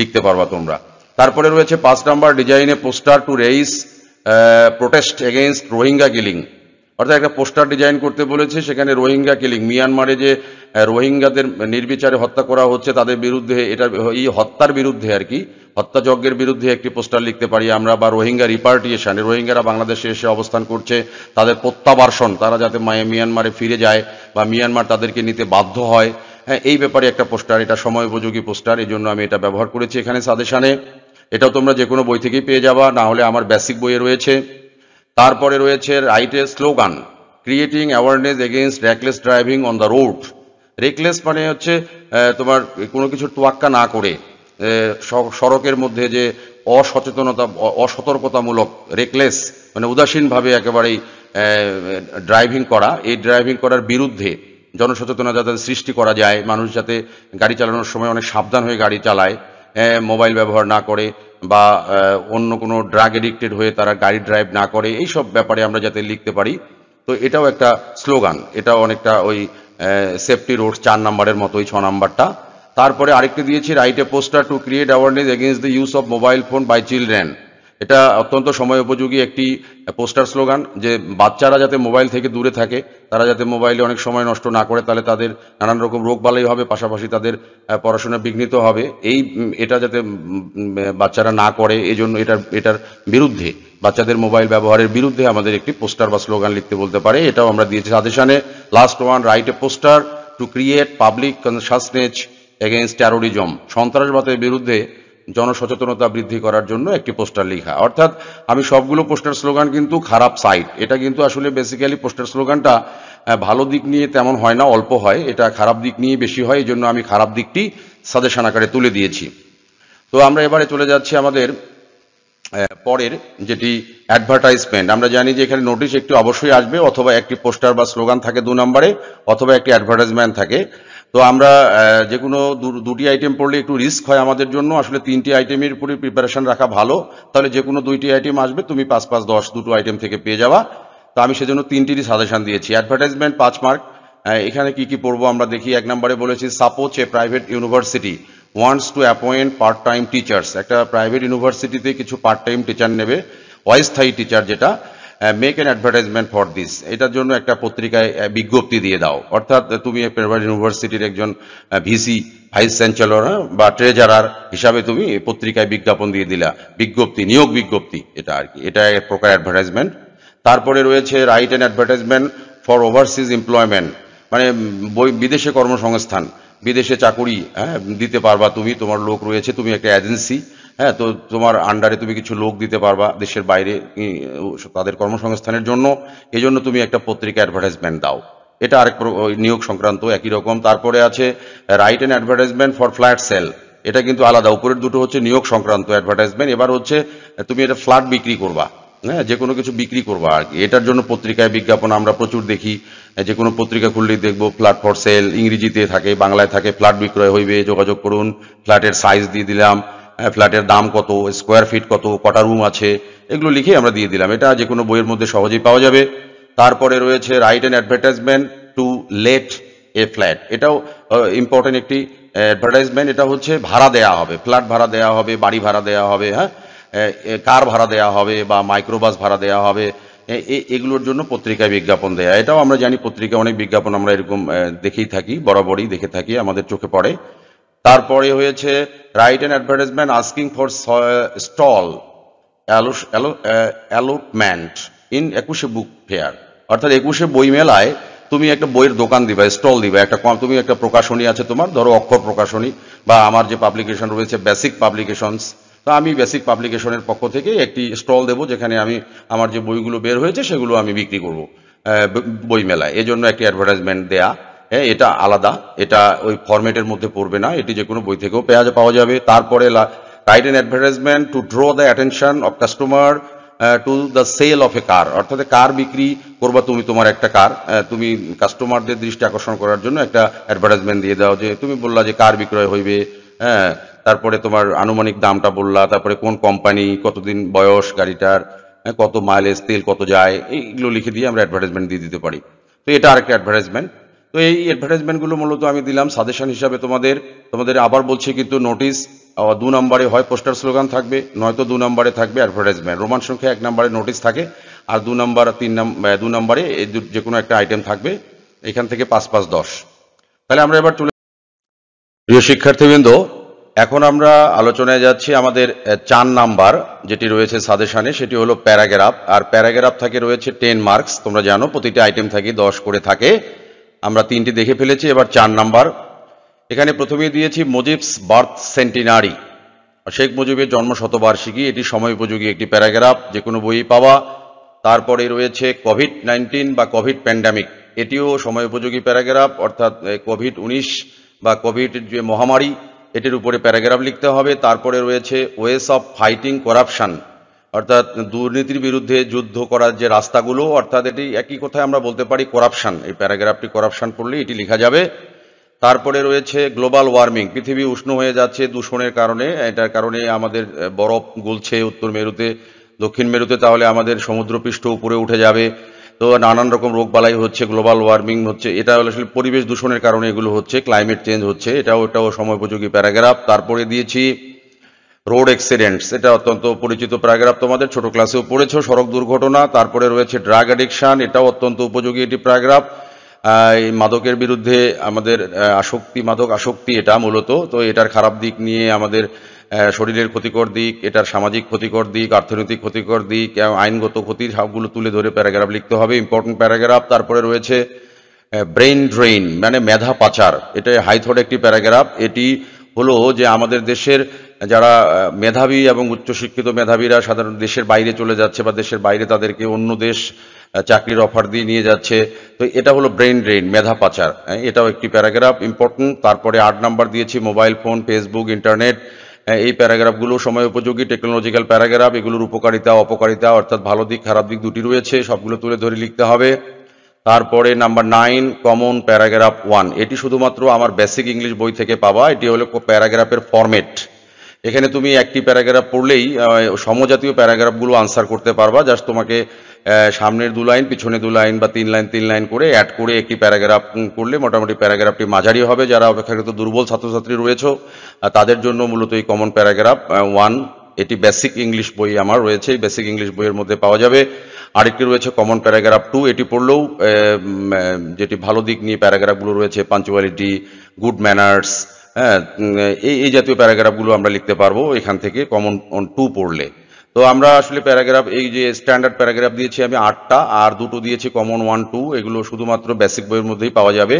লিখতে পারবা তোমরা তারপরে রয়েছে পাঁচ নাম্বার ডিজাইনে poster to raise protest against Rohingya killing অর্থাৎ একটা পোস্টার ডিজাইন করতে বলেছে সেখানে রোহিঙ্গা কিলিং মিয়ানমারে যে রোহিঙ্গাদের নির্বিচারে হত্যা করা হচ্ছে তাদের বিরুদ্ধে এটা এই হত্যার বিরুদ্ধে আর কি হত্যাযজ্ঞের বিরুদ্ধে একটি পোস্টার লিখতে পারি আমরা বা রোহিঙ্গা রিপার্টিয়েশন রোহিঙ্গারা বাংলাদেশে এসে অবস্থান করছে তাদের প্রত্যাবাসন তারা যাতে মিয়ানমারে ফিরে যায় বা মিয়ানমার তাদেরকে নিতে বাধ্য হয় হ্যাঁ এই ব্যাপারে একটা পোস্টার এটা সময় উপযোগী পোস্টার এই জন্য আমি এটা ব্যবহার করেছি এখানে সাদেশানে এটাও তোমরা যে কোনো বই থেকেই পেয়ে যাবা না হলে আমার বেসিক বইয়ে রয়েছে তারপরে রয়েছে রাইটের slogan creating awareness against reckless driving on the road reckless মানে হচ্ছে তোমার কোনো কিছু তোয়াক্কা না করে সড়কের মধ্যে যে অসচেতনতা অসতর্কতামূলক রেকলেস মানে উদাসীনভাবে একেবারেই ড্রাইভিং করা এই ড্রাইভিং করার বিরুদ্ধে জনসচেতনতা যাতে সৃষ্টি করা যায় মানুষ যাতে গাড়ি চালানোর সময় অনেক সাবধান হয়ে গাড়ি চালায় মোবাইল ব্যবহার না করে বা অন্য কোনো ড্রাগ এডিক্টেড হয়ে তারা গাড়ি ড্রাইভ না করে এই সব ব্যাপারে আমরা যাতে লিখতে পারি তো এটাও একটা স্লোগান এটাও অনেকটা ওই সেফটি রোড চার নাম্বারের মতোই ছ নাম্বারটা তারপরে আরেকটি দিয়েছি write a poster to create awareness against the use of mobile phone by children এটা অত্যন্ত সময় উপযোগী একটি পোস্টার স্লোগান যে বাচ্চারা যাতে মোবাইল থেকে দূরে থাকে তারা যাতে মোবাইলে অনেক সময় নষ্ট না করে তাহলে তাদের নানান রকম রোগ বালাই হবে পাশাপাশি তাদের পড়াশোনা বিঘ্নিত হবে এই এটা যাতে বাচ্চারা না করে এজন্য এটার এটার বিরুদ্ধে বাচ্চাদের মোবাইল ব্যবহারের বিরুদ্ধে আমাদের একটি পোস্টার বা স্লোগান লিখতে বলতে পারে এটাও আমরা দিয়েছি সাজেশানে last one write a poster to create public consciousness against terrorism সন্ত্রাসবাদের বিরুদ্ধে জনসচেতনতা বৃদ্ধি করার জন্য একটি পোস্টার লেখা অর্থাৎ আমি সবগুলো পোস্টার স্লোগান কিন্তু খারাপ সাইট এটা কিন্তু আসলে বেসিক্যালি পোস্টার স্লোগানটা ভালো দিক নিয়ে তেমন হয় না অল্প হয় এটা খারাপ দিক নিয়ে বেশি হয় এই জন্য আমি খারাপ দিকটি সাজেশন আকারে তুলে দিয়েছি তো আমরা এবারে চলে যাচ্ছি আমাদের পরের যেটি অ্যাডভার্টাইজমেন্ট আমরা জানি যে এখানে নোটিশ একটি অবশ্যই আসবে অথবা একটি পোস্টার বা স্লোগান থাকে দু নম্বরে অথবা একটি অ্যাডভার্টাইজমেন্ট থাকে তো আমরা যে কোনো দুটি আইটেম পড়লে একটু রিস্ক হয় আমাদের জন্য আসলে তিনটি আইটেমের উপরে প্রিপারেশন রাখা ভালো তাহলে যে কোনো দুইটি আইটেম আসবে তুমি পাঁচ পাঁচ দশ দুটো আইটেম থেকে পেয়ে যাওয়া তো আমি সেজন্য তিনটিরই সাজেশন দিয়েছি অ্যাডভার্টাইজমেন্ট পাঁচ মার্ক এখানে কি কি পড়বো আমরা দেখি এক নম্বরে বলেছি suppose a private university wants to appoint part time teachers একটা প্রাইভেট ইউনিভার্সিটিতে কিছু পার্ট টাইম টিচার নেবে অস্থায়ী টিচার যেটা make an advertisement for this এটার জন্য একটা পত্রিকায় uh, বিজ্ঞপ্তি দিয়ে দাও অর্থাৎ তুমি প্রেভার ইউনিভার্সিটির একজন ভিসি ভাইস চ্যান্সেলর বা ট্রেজারার হিসাবে তুমি পত্রিকায় বিজ্ঞাপন দিয়ে দিলা বিজ্ঞপ্তি নিয়োগ বিজ্ঞপ্তি এটা আর কি এটা এক প্রকার অ্যাডভার্টাইজমেন্ট তারপরে রয়েছে write an advertisement for overseas employment মানে বিদেশে কর্মসংস্থান বিদেশে চাকুরি হ্যাঁ দিতে পারবা তুমি তোমার লোক রয়েছে তুমি একটা এজেন্সি হ্যাঁ তো তোমার আন্ডারে তুমি কিছু লোক দিতে পারবা দেশের বাইরে তাদের কর্মসংস্থানের জন্য এই জন্য তুমি একটা পত্রিকা অ্যাডভার্টাইজমেন্ট দাও এটা আরেক নিয়োগ সংক্রান্ত একই রকম তারপরে আছে write an advertisement for flat sale এটা কিন্তু আলাদা উপরের দুটো হচ্ছে নিয়োগ সংক্রান্ত অ্যাডভার্টাইজমেন্ট এবার হচ্ছে তুমি এটা ফ্ল্যাট বিক্রি করবা হ্যাঁ যে কোনো কিছু বিক্রি করবা আর কি এটার জন্য পত্রিকায় বিজ্ঞাপন আমরা প্রচুর দেখি যে কোনো পত্রিকা খুললেই দেখবো ফ্ল্যাট ফর সেল ইংরেজিতে থাকে বাংলায় থাকে ফ্ল্যাট বিক্রয় হইবে যোগাযোগ করুন ফ্ল্যাটের সাইজ দিয়ে দিলাম হ্যাঁ, ফ্ল্যাটের দাম কত স্কোয়ার ফিট কত কটা রুম আছে এগুলো লিখে আমরা দিয়ে দিলাম এটা যে কোনো বইয়ের মধ্যে সহজেই পাওয়া যাবে তারপরে রয়েছে write an advertisement to let a flat এটাও ইম্পর্টেন্ট একটি অ্যাডভার্টাইজমেন্ট এটা হচ্ছে ভাড়া দেয়া হবে ফ্ল্যাট ভাড়া দেয়া হবে বাড়ি ভাড়া দেয়া হবে হ্যাঁ কার ভাড়া দেয়া হবে বা মাইক্রোবাস ভাড়া দেয়া হবে এগুলোর জন্য পত্রিকায় বিজ্ঞাপন দেয়া এটাও আমরা জানি পত্রিকা অনেক বিজ্ঞাপন আমরা এরকম দেখেই থাকি বরাবরই দেখে থাকি আমাদের চোখে পড়ে তারপরে হয়েছে write an advertisement asking for stall allotment in একুশে বুক ফেয়ার অর্থাৎ একুশে বই মেলায় তুমি একটা বইয়ের দোকান দিবা স্টল দিবা একটা কম তুমি একটা প্রকাশনী আছে তোমার ধরো অক্ষর প্রকাশনী বা আমার যে পাবলিকেশন রয়েছে বেসিক পাবলিকেশনস তো আমি বেসিক পাবলিকেশনের পক্ষ থেকে একটি স্টল দেব যেখানে আমি আমার যে বইগুলো বের হয়েছে সেগুলো আমি বিক্রি করব বইমেলায় এজন্য একটি অ্যাডভার্টাইজমেন্ট দেয়া হ্যাঁ এটা আলাদা এটা ওই ফরম্যাটের মধ্যে পড়বে না এটি যে কোনো বই থেকেও পেঁয়াজ পাওয়া যাবে তারপরে write an advertisement to draw the attention of customer to the sale of a car অর্থাৎ কার বিক্রি করবা তুমি তোমার একটা কার তুমি কাস্টমারদের দৃষ্টি আকর্ষণ করার জন্য একটা অ্যাডভার্টাইজমেন্ট দিয়ে দাও যে তুমি বললা যে কার বিক্রয় হইবে হ্যাঁ তারপরে তোমার আনুমানিক দামটা বললা তারপরে কোন কোম্পানি কতদিন বয়স গাড়িটার হ্যাঁ, কত মাইলেজ তেল কত যায় এইগুলো লিখে দিয়ে আমরা অ্যাডভার্টাইজমেন্ট দিয়ে দিতে পারি তো এটা আরেকটা অ্যাডভার্টাইজমেন্ট তো এই অ্যাডভার্টাইজমেন্টগুলো মূলত আমি দিলাম সাজেশন হিসাবে তোমাদের তোমাদের আবার বলছি কিন্তু নোটিশ দু নম্বরে হয় পোস্টার স্লোগান থাকবে নয়তো দু নম্বরে থাকবে অ্যাডভার্টাইজমেন্ট রোমান সংখ্যা এক নম্বরে নোটিশ থাকে আর দু নম্বর তিন নম্বর দু নম্বরে এই যে কোনো একটা আইটেম থাকবে এখান থেকে পাঁচ পাঁচ দশ তাহলে আমরা এবার চলে প্রিয় শিক্ষার্থীবৃন্দ এখন আমরা আলোচনায় যাচ্ছি আমাদের চার নাম্বার যেটি রয়েছে সাজেশানে সেটি হলো প্যারাগ্রাফ আর প্যারাগ্রাফ থাকে রয়েছে টেন মার্কস তোমরা জানো প্রতিটা আইটেম থাকে দশ করে থাকে আমরা তিনটি দেখে ফেলেছি এবার চার নাম্বার এখানে প্রথমে দিয়েছি মুজিবস বার্থ সেন্টিনারি শেখ মুজিবের জন্ম শতবার্ষিকী এটি সময় উপযোগী একটি প্যারাগ্রাফ যে কোনো বই পাওয়া তারপরে রয়েছে কোভিড নাইন্টিন বা কোভিড প্যান্ডামিক এটিও সময় উপযোগী প্যারাগ্রাফ অর্থাৎ কোভিড উনিশ বা কোভিড যে মহামারী এটির উপরে প্যারাগ্রাফ লিখতে হবে তারপরে রয়েছে ওয়েস অফ ফাইটিং করাপশান অর্থাৎ দুর্নীতির বিরুদ্ধে যুদ্ধ করার যে রাস্তাগুলো অর্থাৎ এটি একই কথায় আমরা বলতে পারি করাপশান এই প্যারাগ্রাফটি করাপশান পড়লে এটি লেখা যাবে তারপরে রয়েছে গ্লোবাল ওয়ার্মিং পৃথিবী উষ্ণ হয়ে যাচ্ছে দূষণের কারণে এটার কারণে আমাদের বরফ গলছে উত্তর মেরুতে দক্ষিণ মেরুতে তাহলে আমাদের সমুদ্রপৃষ্ঠ উপরে উঠে যাবে তো নানান রকম রোগবালাই হচ্ছে গ্লোবাল ওয়ার্মিং হচ্ছে এটা আসলে পরিবেশ দূষণের কারণে এগুলো হচ্ছে ক্লাইমেট চেঞ্জ হচ্ছে এটাও এটাও সময়োপযোগী প্যারাগ্রাফ তারপরে দিয়েছি রোড অ্যাক্সিডেন্টস এটা অত্যন্ত পরিচিত প্যারাগ্রাফ তোমাদের ছোট ক্লাসেও পড়েছো সড়ক দুর্ঘটনা তারপরে রয়েছে ড্রাগ অ্যাডিকশান এটাও অত্যন্ত উপযোগী এটি প্যারাগ্রাফ এই মাদকের বিরুদ্ধে আমাদের আসক্তি মাদক আসক্তি এটা মূলত তো এটার খারাপ দিক নিয়ে আমাদের শরীরের ক্ষতিকর দিক এটার সামাজিক ক্ষতিকর দিক অর্থনৈতিক ক্ষতিকর দিক আইনগত ক্ষতি সবগুলো তুলে ধরে প্যারাগ্রাফ লিখতে হবে ইম্পর্টেন্ট প্যারাগ্রাফ তারপরে রয়েছে ব্রেন ড্রেইন মানে মেধা পাচার এটা হাইথোড একটি প্যারাগ্রাফ এটি হলো যে আমাদের দেশের যারা মেধাবী এবং উচ্চশিক্ষিত মেধাবীরা সাধারণ দেশের বাইরে চলে যাচ্ছে বা দেশের বাইরে তাদেরকে অন্য দেশ চাকরির অফার দিয়ে নিয়ে যাচ্ছে তো এটা হলো ব্রেন ড্রেন মেধা পাচার হ্যাঁ, এটাও একটি প্যারাগ্রাফ ইম্পর্টেন্ট তারপরে আট নাম্বার দিয়েছি মোবাইল ফোন ফেসবুক ইন্টারনেট এই প্যারাগ্রাফগুলো সময় উপযোগী টেকনোলজিক্যাল প্যারাগ্রাফ এগুলোর উপকারিতা অপকারিতা অর্থাৎ ভালো দিক খারাপ দিক দুটি রয়েছে সবগুলো তুলে ধরে লিখতে হবে তারপরে number nine common paragraph one এটি শুধুমাত্র আমার বেসিক ইংলিশ বই থেকে পাওয়া এটি হলো প্যারাগ্রাফের ফরমেট এখানে তুমি একটি প্যারাগ্রাফ পড়লেই সমজাতীয় প্যারাগ্রাফগুলো আনসার করতে পারবা জাস্ট তোমাকে সামনের দু লাইন পিছনে দু লাইন বা তিন লাইন তিন লাইন করে অ্যাড করে একটি প্যারাগ্রাফ করলে মোটামুটি প্যারাগ্রাফটি মাঝারি হবে যারা অপেক্ষাকৃত দুর্বল ছাত্রছাত্রী রয়েছে তাদের জন্য মূলত এই কমন প্যারাগ্রাফ ওয়ান এটি বেসিক ইংলিশ বই আমার রয়েছে বেসিক ইংলিশ বইয়ের মধ্যে পাওয়া যাবে আরেকটি রয়েছে কমন প্যারাগ্রাফ টু এটি পড়লেও যেটি ভালো দিক নিয়ে প্যারাগ্রাফগুলো রয়েছে পাঞ্চুয়ালিটি গুড ম্যানার্স হ্যাঁ এই এই জাতীয় প্যারাগ্রাফগুলো আমরা লিখতে পারবো এখান থেকে কমন টু পড়লে তো আমরা আসলে প্যারাগ্রাফ এই যে স্ট্যান্ডার্ড প্যারাগ্রাফ দিয়েছি আমি আটটা আর দুটো দিয়েছি কমন ওয়ান টু এগুলো শুধুমাত্র বেসিক বইয়ের মধ্যেই পাওয়া যাবে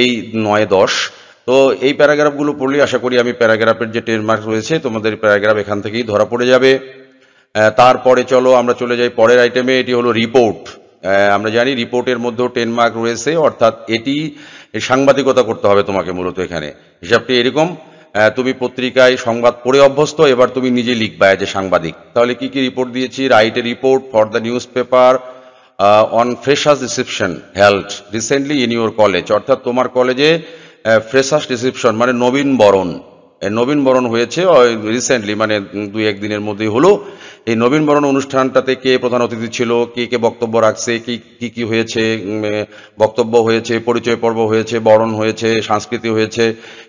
এই নয় দশ তো এই প্যারাগ্রাফগুলো পড়লেই আশা করি আমি প্যারাগ্রাফের যে ট্রেডমার্ক রয়েছে তোমাদের প্যারাগ্রাফ এখান থেকেই ধরা পড়ে যাবে তারপরে চলো আমরা চলে যাই পরের আইটেমে এটি হলো রিপোর্ট আমরা জানি রিপোর্টের মধ্যেও টেন মার্ক রয়েছে অর্থাৎ এটি সাংবাদিকতা করতে হবে তোমাকে মূলত এখানে হিসাবটি এরকম তুমি পত্রিকায় সংবাদ পড়ে অভ্যস্ত এবার তুমি নিজে লিখবা যে সাংবাদিক তাহলে কি কি রিপোর্ট দিয়েছি write a report for the newspaper on freshers reception held recently in your college অর্থাৎ তোমার কলেজে ফ্রেশাস রিসেপশন মানে নবীন বরণ নবীনবরণ হয়েছে রিসেন্টলি মানে দুই একদিনের মধ্যেই হলো এই নবীনবরণ অনুষ্ঠানটাতে কে প্রধান অতিথি ছিল কে কে বক্তব্য রাখছে কি কি কি হয়েছে বক্তব্য হয়েছে পরিচয় পর্ব হয়েছে বরণ হয়েছে সংস্কৃতি হয়েছে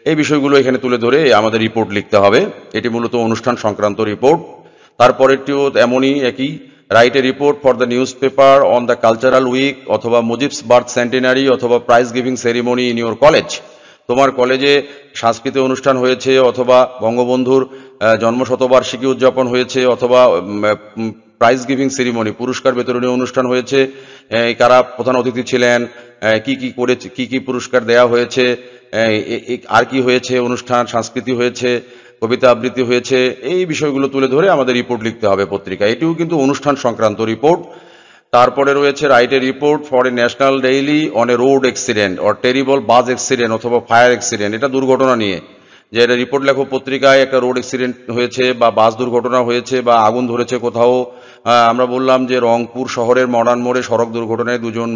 এই বিষয়গুলো এখানে তুলে ধরে আমাদের রিপোর্ট লিখতে হবে এটি মূলত অনুষ্ঠান সংক্রান্ত রিপোর্ট তারপরেরটিও এমনই একই write a report for the newspaper on the cultural week অথবা মুজিবস বার্থ সেন্টেনারি অথবা prize giving ceremony in your college তোমার কলেজে সাংস্কৃতিক অনুষ্ঠান হয়েছে অথবা বঙ্গবন্ধুর জন্মশতবার্ষিকী উদযাপন হয়েছে অথবা প্রাইজ গিভিং সেরিমনি পুরস্কার বিতরণী অনুষ্ঠান হয়েছে কারা প্রধান অতিথি ছিলেন কি কি করে কি কি পুরস্কার দেয়া হয়েছে আর কি হয়েছে অনুষ্ঠান সংস্কৃতি হয়েছে কবিতা আবৃত্তি হয়েছে এই বিষয়গুলো তুলে ধরে আমাদের রিপোর্ট লিখতে হবে পত্রিকা এটিও কিন্তু অনুষ্ঠান সংক্রান্ত রিপোর্ট তারপরে রয়েছে write report for a national daily on a road accident or terrible bus accident অথবা ফায়ার অ্যাক্সিডেন্ট এটা দুর্ঘটনা নিয়ে যে এটা রিপোর্ট লেখো পত্রিকায় একটা রোড অ্যাক্সিডেন্ট হয়েছে বা বাস দুর্ঘটনা হয়েছে বা আগুন ধরেছে কোথাও আমরা বললাম যে রংপুর শহরের মডার্ন মোড়ে সড়ক দুর্ঘটনায় দুজন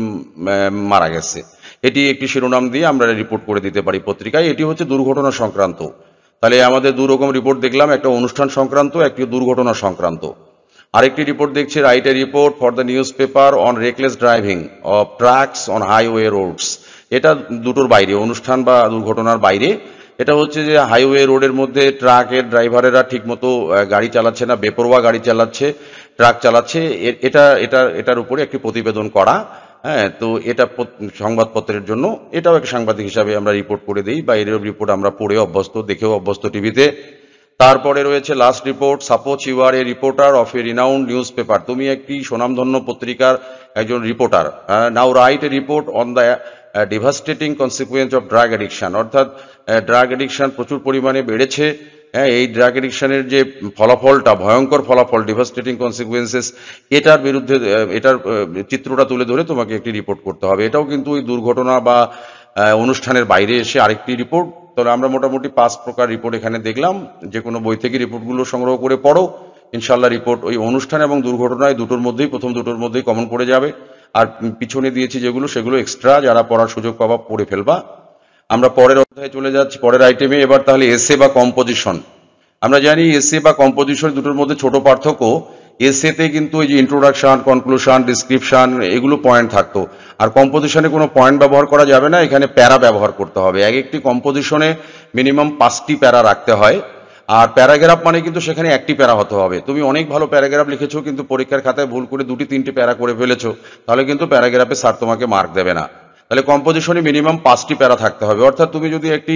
মারা গেছে এটি একটি শিরোনাম দিয়ে আমরা রিপোর্ট করে দিতে পারি পত্রিকায় এটি হচ্ছে দুর্ঘটনা সংক্রান্ত তাহলে আমাদের দু রকম রিপোর্ট দেখলাম একটা অনুষ্ঠান সংক্রান্ত একটি দুর্ঘটনা সংক্রান্ত আরেকটি রিপোর্ট দেখছি write a report for the newspaper on reckless driving of trucks on highway roads এটা দুটোর বাইরে অনুষ্ঠান বা দুর্ঘটনার বাইরে এটা হচ্ছে যে হাইওয়ে রোডের মধ্যে ট্রাকের ড্রাইভারেরা ঠিকমতো গাড়ি চালাচ্ছে না বেপরোয়া গাড়ি চালাচ্ছে ট্রাক চালাচ্ছে এটা এটা এটার উপরে একটি প্রতিবেদন করা হ্যাঁ তো এটা সংবাদপত্রের জন্য এটাও একটা সাংবাদিক হিসাবে আমরা রিপোর্ট করে দিই বা এর রিপোর্ট আমরা পড়ে অভ্যস্ত দেখেও অভ্যস্ত টিভিতে তারপরে রয়েছে last report suppose you are a reporter of a renowned newspaper তুমি একটি সুনামধন্য পত্রিকার একজন reporter now write a report on the devastating consequence of drug addiction অর্থাৎ ড্রাগ uh, অ্যাডিকশান প্রচুর পরিমাণে বেড়েছে হ্যাঁ এই ড্রাগ এডিকশনের যে ফলাফলটা ভয়ঙ্কর ফলাফল ডিভাস্টেটিং কনসিকুয়েন্সেস এটার বিরুদ্ধে uh, এটার uh, চিত্রটা তুলে ধরে তোমাকে একটি রিপোর্ট করতে হবে এটাও কিন্তু ওই দুর্ঘটনা বা অনুষ্ঠানের বাইরে এসে আরেকটি রিপোর্ট তাহলে আমরা মোটামুটি পাঁচ প্রকার রিপোর্ট এখানে দেখলাম যে কোনো বই থেকে রিপোর্টগুলো সংগ্রহ করে পড়ো ইনশাল্লাহ রিপোর্ট ওই অনুষ্ঠান এবং দুর্ঘটনায় দুটোর মধ্যেই প্রথম দুটোর মধ্যেই কমন পড়ে যাবে আর পিছনে দিয়েছি যেগুলো সেগুলো এক্সট্রা যারা পড়ার সুযোগ পাবা পড়ে ফেলবা আমরা পরের অধ্যায়ে চলে যাচ্ছি পরের আইটেমে এবার তাহলে এসে বা কম্পোজিশন আমরা জানি এসে বা কম্পোজিশন দুটোর মধ্যে ছোট পার্থক্য এসেতে কিন্তু ওই যে ইন্ট্রোডাকশন কনক্লুশন ডিসক্রিপশন এগুলো পয়েন্ট থাকতো আর কম্পোজিশনে কোনো পয়েন্ট ব্যবহার করা যাবে না এখানে প্যারা ব্যবহার করতে হবে এক একটি কম্পোজিশনে মিনিমাম পাঁচটি প্যারা রাখতে হয় আর প্যারাগ্রাফ মানে কিন্তু সেখানে একটি প্যারা হতে হবে তুমি অনেক ভালো প্যারাগ্রাফ লিখেছো কিন্তু পরীক্ষার খাতায় ভুল করে দুটি তিনটি প্যারা করে ফেলেছো তাহলে কিন্তু প্যারাগ্রাফে স্যার তোমাকে মার্ক দেবে না তাহলে কম্পোজিশনে মিনিমাম পাঁচটি প্যারা থাকতে হবে অর্থাৎ তুমি যদি একটি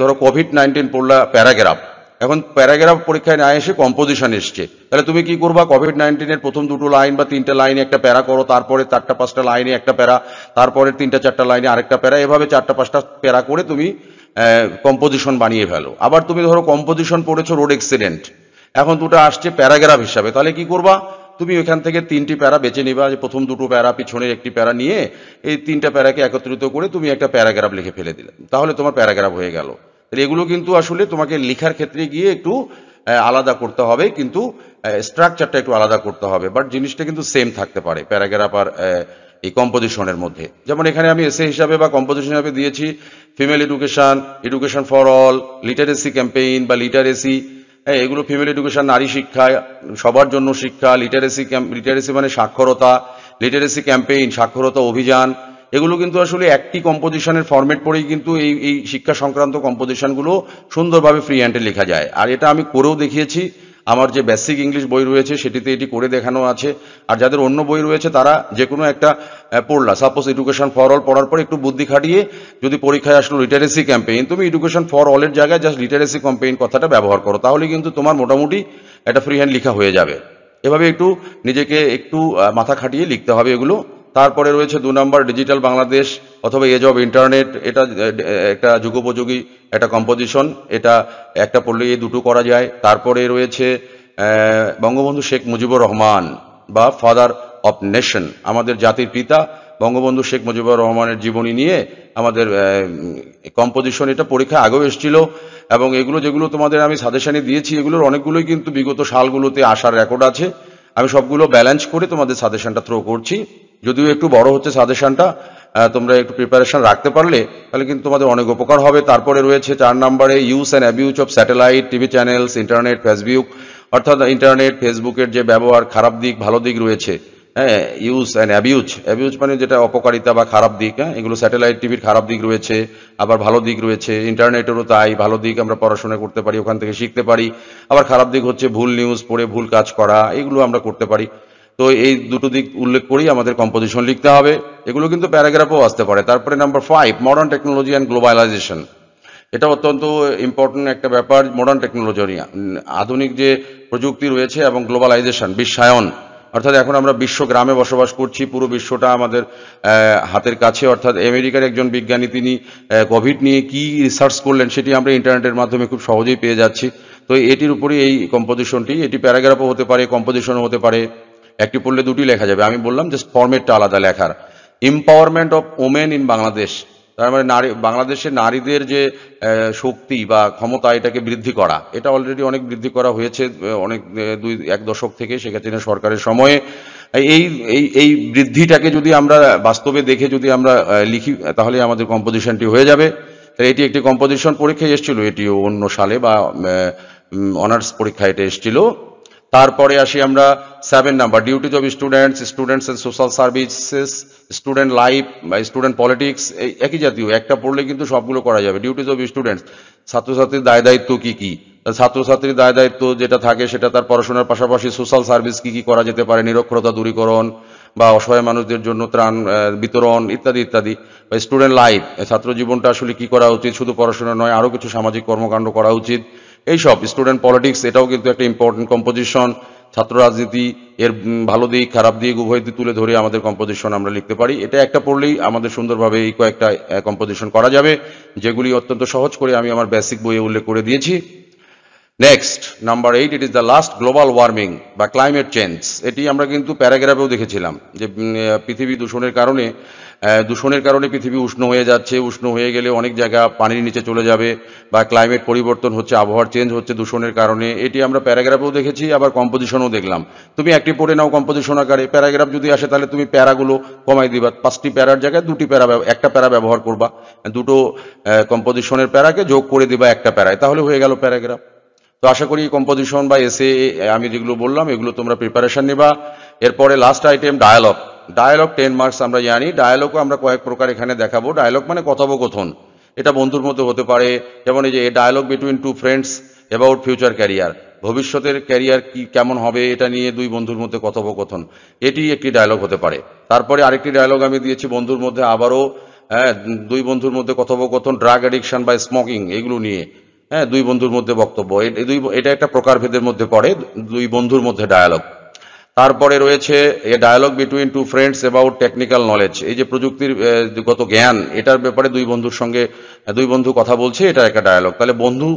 ধরো কোভিড নাইন্টিন পড়লা প্যারাগ্রাফ এখন প্যারাগ্রাফ পরীক্ষায় না এসে কম্পোজিশন এসছে তাহলে তুমি কি করবা কোভিড নাইন্টিনের প্রথম দুটো লাইন বা তিনটা লাইনে একটা প্যারা করো তারপরে চারটা পাঁচটা লাইনে একটা প্যারা তারপরে তিনটা চারটা লাইনে আরেকটা প্যারা এভাবে চারটা পাঁচটা প্যারা করে তুমি কম্পোজিশন বানিয়ে ফেলো আবার তুমি ধরো কম্পোজিশন পড়েছো রোড এক্সিডেন্ট এখন দুটো আসছে প্যারাগ্রাফ হিসাবে তাহলে কি করবা তুমি ওখান থেকে তিনটি প্যারা বেছে নিবা যে প্রথম দুটো প্যারা পিছনের একটি প্যারা নিয়ে এই তিনটা প্যারাকে একত্রিত করে তুমি একটা প্যারাগ্রাফ লিখে ফেলে দিলে তাহলে তোমার প্যারাগ্রাফ হয়ে গেল তাহলে এগুলো কিন্তু আসলে তোমাকে লেখার ক্ষেত্রে গিয়ে একটু আলাদা করতে হবে কিন্তু স্ট্রাকচারটা একটু আলাদা করতে হবে বাট জিনিসটা কিন্তু সেম থাকতে পারে প্যারাগ্রাফ আর এই কম্পোজিশনের মধ্যে যেমন এখানে আমি এসে হিসাবে বা কম্পোজিশন হিসাবে দিয়েছি female education education for all literacy campaign বা লিটারেসি হ্যাঁ এগুলো ফিমেল এডুকেশন নারী শিক্ষা সবার জন্য শিক্ষা লিটারেসি লিটারেসি মানে সাক্ষরতা লিটারেসি ক্যাম্পেইন সাক্ষরতা অভিযান এগুলো কিন্তু আসলে একটি কম্পোজিশনের ফর্মেট পড়েই কিন্তু এই এই শিক্ষা সংক্রান্ত কম্পোজিশনগুলো সুন্দরভাবে ফ্রি হ্যান্ডে লেখা যায় আর এটা আমি করেও দেখিয়েছি আমার যে বেসিক ইংলিশ বই রয়েছে সেটিতে এটি করে দেখানো আছে আর যাদের অন্য বই রয়েছে তারা যে কোনো একটা পড়লা সাপোজ এডুকেশন ফর অল পড়ার পর একটু বুদ্ধি খাটিয়ে যদি পরীক্ষায় আসলো লিটারেসি ক্যাম্পেইন তুমি এডুকেশন ফর অলের জায়গায় জাস্ট লিটারেসি ক্যাম্পেইন কথাটা ব্যবহার করো তাহলে কিন্তু তোমার মোটামুটি একটা ফ্রি হ্যান্ড লেখা হয়ে যাবে এভাবে একটু নিজেকে একটু মাথা খাটিয়ে লিখতে হবে এগুলো তারপরে রয়েছে দু নম্বর ডিজিটাল বাংলাদেশ অথবা এজ অব ইন্টারনেট এটা একটা যুগোপযোগী একটা কম্পোজিশন এটা একটা পড়লে এই দুটো করা যায় তারপরে রয়েছে বঙ্গবন্ধু শেখ মুজিবুর রহমান বা ফাদার অফ নেশন আমাদের জাতির পিতা বঙ্গবন্ধু শেখ মুজিবুর রহমানের জীবনী নিয়ে আমাদের কম্পোজিশন এটা পরীক্ষা আগেও এসেছিল এবং এগুলো যেগুলো তোমাদের আমি সাজেশানে দিয়েছি এগুলোর অনেকগুলোই কিন্তু বিগত সালগুলোতে আসার রেকর্ড আছে আমি সবগুলো ব্যালেন্স করে তোমাদের সাজেশনটা থ্রো করছি যদিও একটু বড় হচ্ছে সাজেশনটা তোমরা একটু প্রিপারেশন রাখতে পারলে তাহলে কিন্তু তোমাদের অনেক উপকার হবে তারপরে রয়েছে চার নম্বরে use and abuse of satellite TV channels internet Facebook অর্থাৎ ইন্টারনেট ফেসবুকের যে ব্যবহার খারাপ দিক ভালো দিক রয়েছে হ্যাঁ ইউজ অ্যান্ড অ্যাবিউজ অ্যাবিউজ মানে যেটা অপকারিতা বা খারাপ দিক হ্যাঁ এগুলো স্যাটেলাইট টিভির খারাপ দিক রয়েছে আবার ভালো দিক রয়েছে ইন্টারনেটেরও তাই ভালো দিক আমরা পড়াশোনা করতে পারি ওখান থেকে শিখতে পারি আবার খারাপ দিক হচ্ছে ভুল নিউজ পড়ে ভুল কাজ করা এগুলো আমরা করতে পারি তো এই দুটো দিক উল্লেখ করেই আমাদের কম্পোজিশন লিখতে হবে এগুলো কিন্তু প্যারাগ্রাফও আসতে পারে তারপরে number five modern technology and globalisation এটা অত্যন্ত ইম্পর্টেন্ট একটা ব্যাপার মডার্ন টেকনোলজি আধুনিক যে প্রযুক্তি রয়েছে এবং গ্লোবালাইজেশন বিশ্বায়ন অর্থাৎ এখন আমরা বিশ্ব গ্রামে বসবাস করছি পুরো বিশ্বটা আমাদের হাতের কাছে অর্থাৎ আমেরিকার একজন বিজ্ঞানী তিনি কোভিড নিয়ে কি রিসার্চ করলেন সেটি আমরা ইন্টারনেটের মাধ্যমে খুব সহজেই পেয়ে যাচ্ছি তো এটির উপরে এই কম্পোজিশনটি এটি প্যারাগ্রাফও হতে পারে কম্পোজিশনও হতে পারে একটি পড়লে দুটি লেখা যাবে আমি বললাম যে ফর্মেটটা আলাদা লেখার empowerment of women in Bangladesh তার মানে নারী বাংলাদেশে নারীদের যে শক্তি বা ক্ষমতা এটাকে বৃদ্ধি করা এটা অলরেডি অনেক বৃদ্ধি করা হয়েছে অনেক দুই এক দশক থেকে সেক্ষেত্রে সরকারের সময়ে এই এই এই বৃদ্ধিটাকে যদি আমরা বাস্তবে দেখে যদি আমরা লিখি তাহলে আমাদের কম্পোজিশনটি হয়ে যাবে এটি একটি কম্পোজিশন পরীক্ষায় এসেছিল এটিও অন্য সালে বা অনার্স পরীক্ষায় এটা এসেছিল তারপরে আসি আমরা seven number duties of students students and social services student life বা স্টুডেন্ট পলিটিক্স এই একই জাতীয় একটা পড়লে কিন্তু সবগুলো করা যাবে ডিউটিজ অফ স্টুডেন্টস ছাত্রছাত্রীর দায় দায়িত্ব কী কী ছাত্রছাত্রীর দায় দায়িত্ব যেটা থাকে সেটা তার পড়াশোনার পাশাপাশি সোশ্যাল সার্ভিস কী কী করা যেতে পারে নিরক্ষরতা দূরীকরণ বা অসহায় মানুষদের জন্য ত্রাণ বিতরণ ইত্যাদি ইত্যাদি বা স্টুডেন্ট লাইফ ছাত্র জীবনটা আসলে কী করা উচিত শুধু পড়াশোনা নয় আরও কিছু সামাজিক কর্মকাণ্ড করা উচিত এইসব স্টুডেন্ট পলিটিক্স এটাও কিন্তু একটা ইম্পর্টেন্ট কম্পোজিশন ছাত্র রাজনীতি এর ভালো দিক খারাপ দিক উভয় দিক তুলে ধরে আমাদের কম্পোজিশন আমরা লিখতে পারি এটা একটা পড়লেই আমাদের সুন্দরভাবে এই কয়েকটা কম্পোজিশন করা যাবে যেগুলি অত্যন্ত সহজ করে আমি আমার বেসিক বইয়ে উল্লেখ করে দিয়েছি next number eight it is the last global warming বা ক্লাইমেট চেঞ্জ এটি আমরা কিন্তু প্যারাগ্রাফেও দেখেছিলাম যে পৃথিবী দূষণের কারণে দূষণের কারণে পৃথিবী উষ্ণ হয়ে যাচ্ছে উষ্ণ হয়ে গেলে অনেক জায়গা পানির নিচে চলে যাবে বা ক্লাইমেট পরিবর্তন হচ্ছে আবহাওয়ার চেঞ্জ হচ্ছে দূষণের কারণে এটি আমরা প্যারাগ্রাফেও দেখেছি আবার কম্পোজিশনও দেখলাম তুমি একটি পড়ে নাও কম্পোজিশন আকারে প্যারাগ্রাফ যদি আসে তাহলে তুমি প্যারাগুলো কমাই দিবা পাঁচটি প্যারার জায়গায় দুটি প্যারা একটা প্যারা ব্যবহার করবা দুটো কম্পোজিশনের প্যারাকে যোগ করে দিবা একটা প্যারায় তাহলে হয়ে গেল প্যারাগ্রাফ তো আশা করি কম্পোজিশন বা এসে আমি যেগুলো বললাম এগুলো তোমরা প্রিপারেশন নেবা এরপরে last item dialogue dialogue ten marks আমরা জানি ডায়ালগও আমরা কয়েক প্রকার এখানে দেখাবো ডায়ালগ মানে কথোপকথন এটা বন্ধুর মতো হতে পারে যেমন এই যে dialogue between two friends about future career ভবিষ্যতের ক্যারিয়ার কি কেমন হবে এটা নিয়ে দুই বন্ধুর মধ্যে কথোপকথন এটি একটি ডায়ালগ হতে পারে তারপরে আরেকটি ডায়ালগ আমি দিয়েছি বন্ধুর মধ্যে আবারও হ্যাঁ দুই বন্ধুর মধ্যে কথোপকথন ড্রাগ অ্যাডিকশন বা স্মোকিং এগুলো নিয়ে হ্যাঁ দুই বন্ধুর মধ্যে বক্তব্য এটা একটা প্রকারভেদের মধ্যে পড়ে দুই বন্ধুর মধ্যে ডায়ালগ তারপরে রয়েছে a dialogue between two friends about technical knowledge এই যে প্রযুক্তির গত জ্ঞান এটার ব্যাপারে দুই বন্ধুর সঙ্গে দুই বন্ধু কথা বলছে এটা একটা ডায়ালগ তাহলে বন্ধু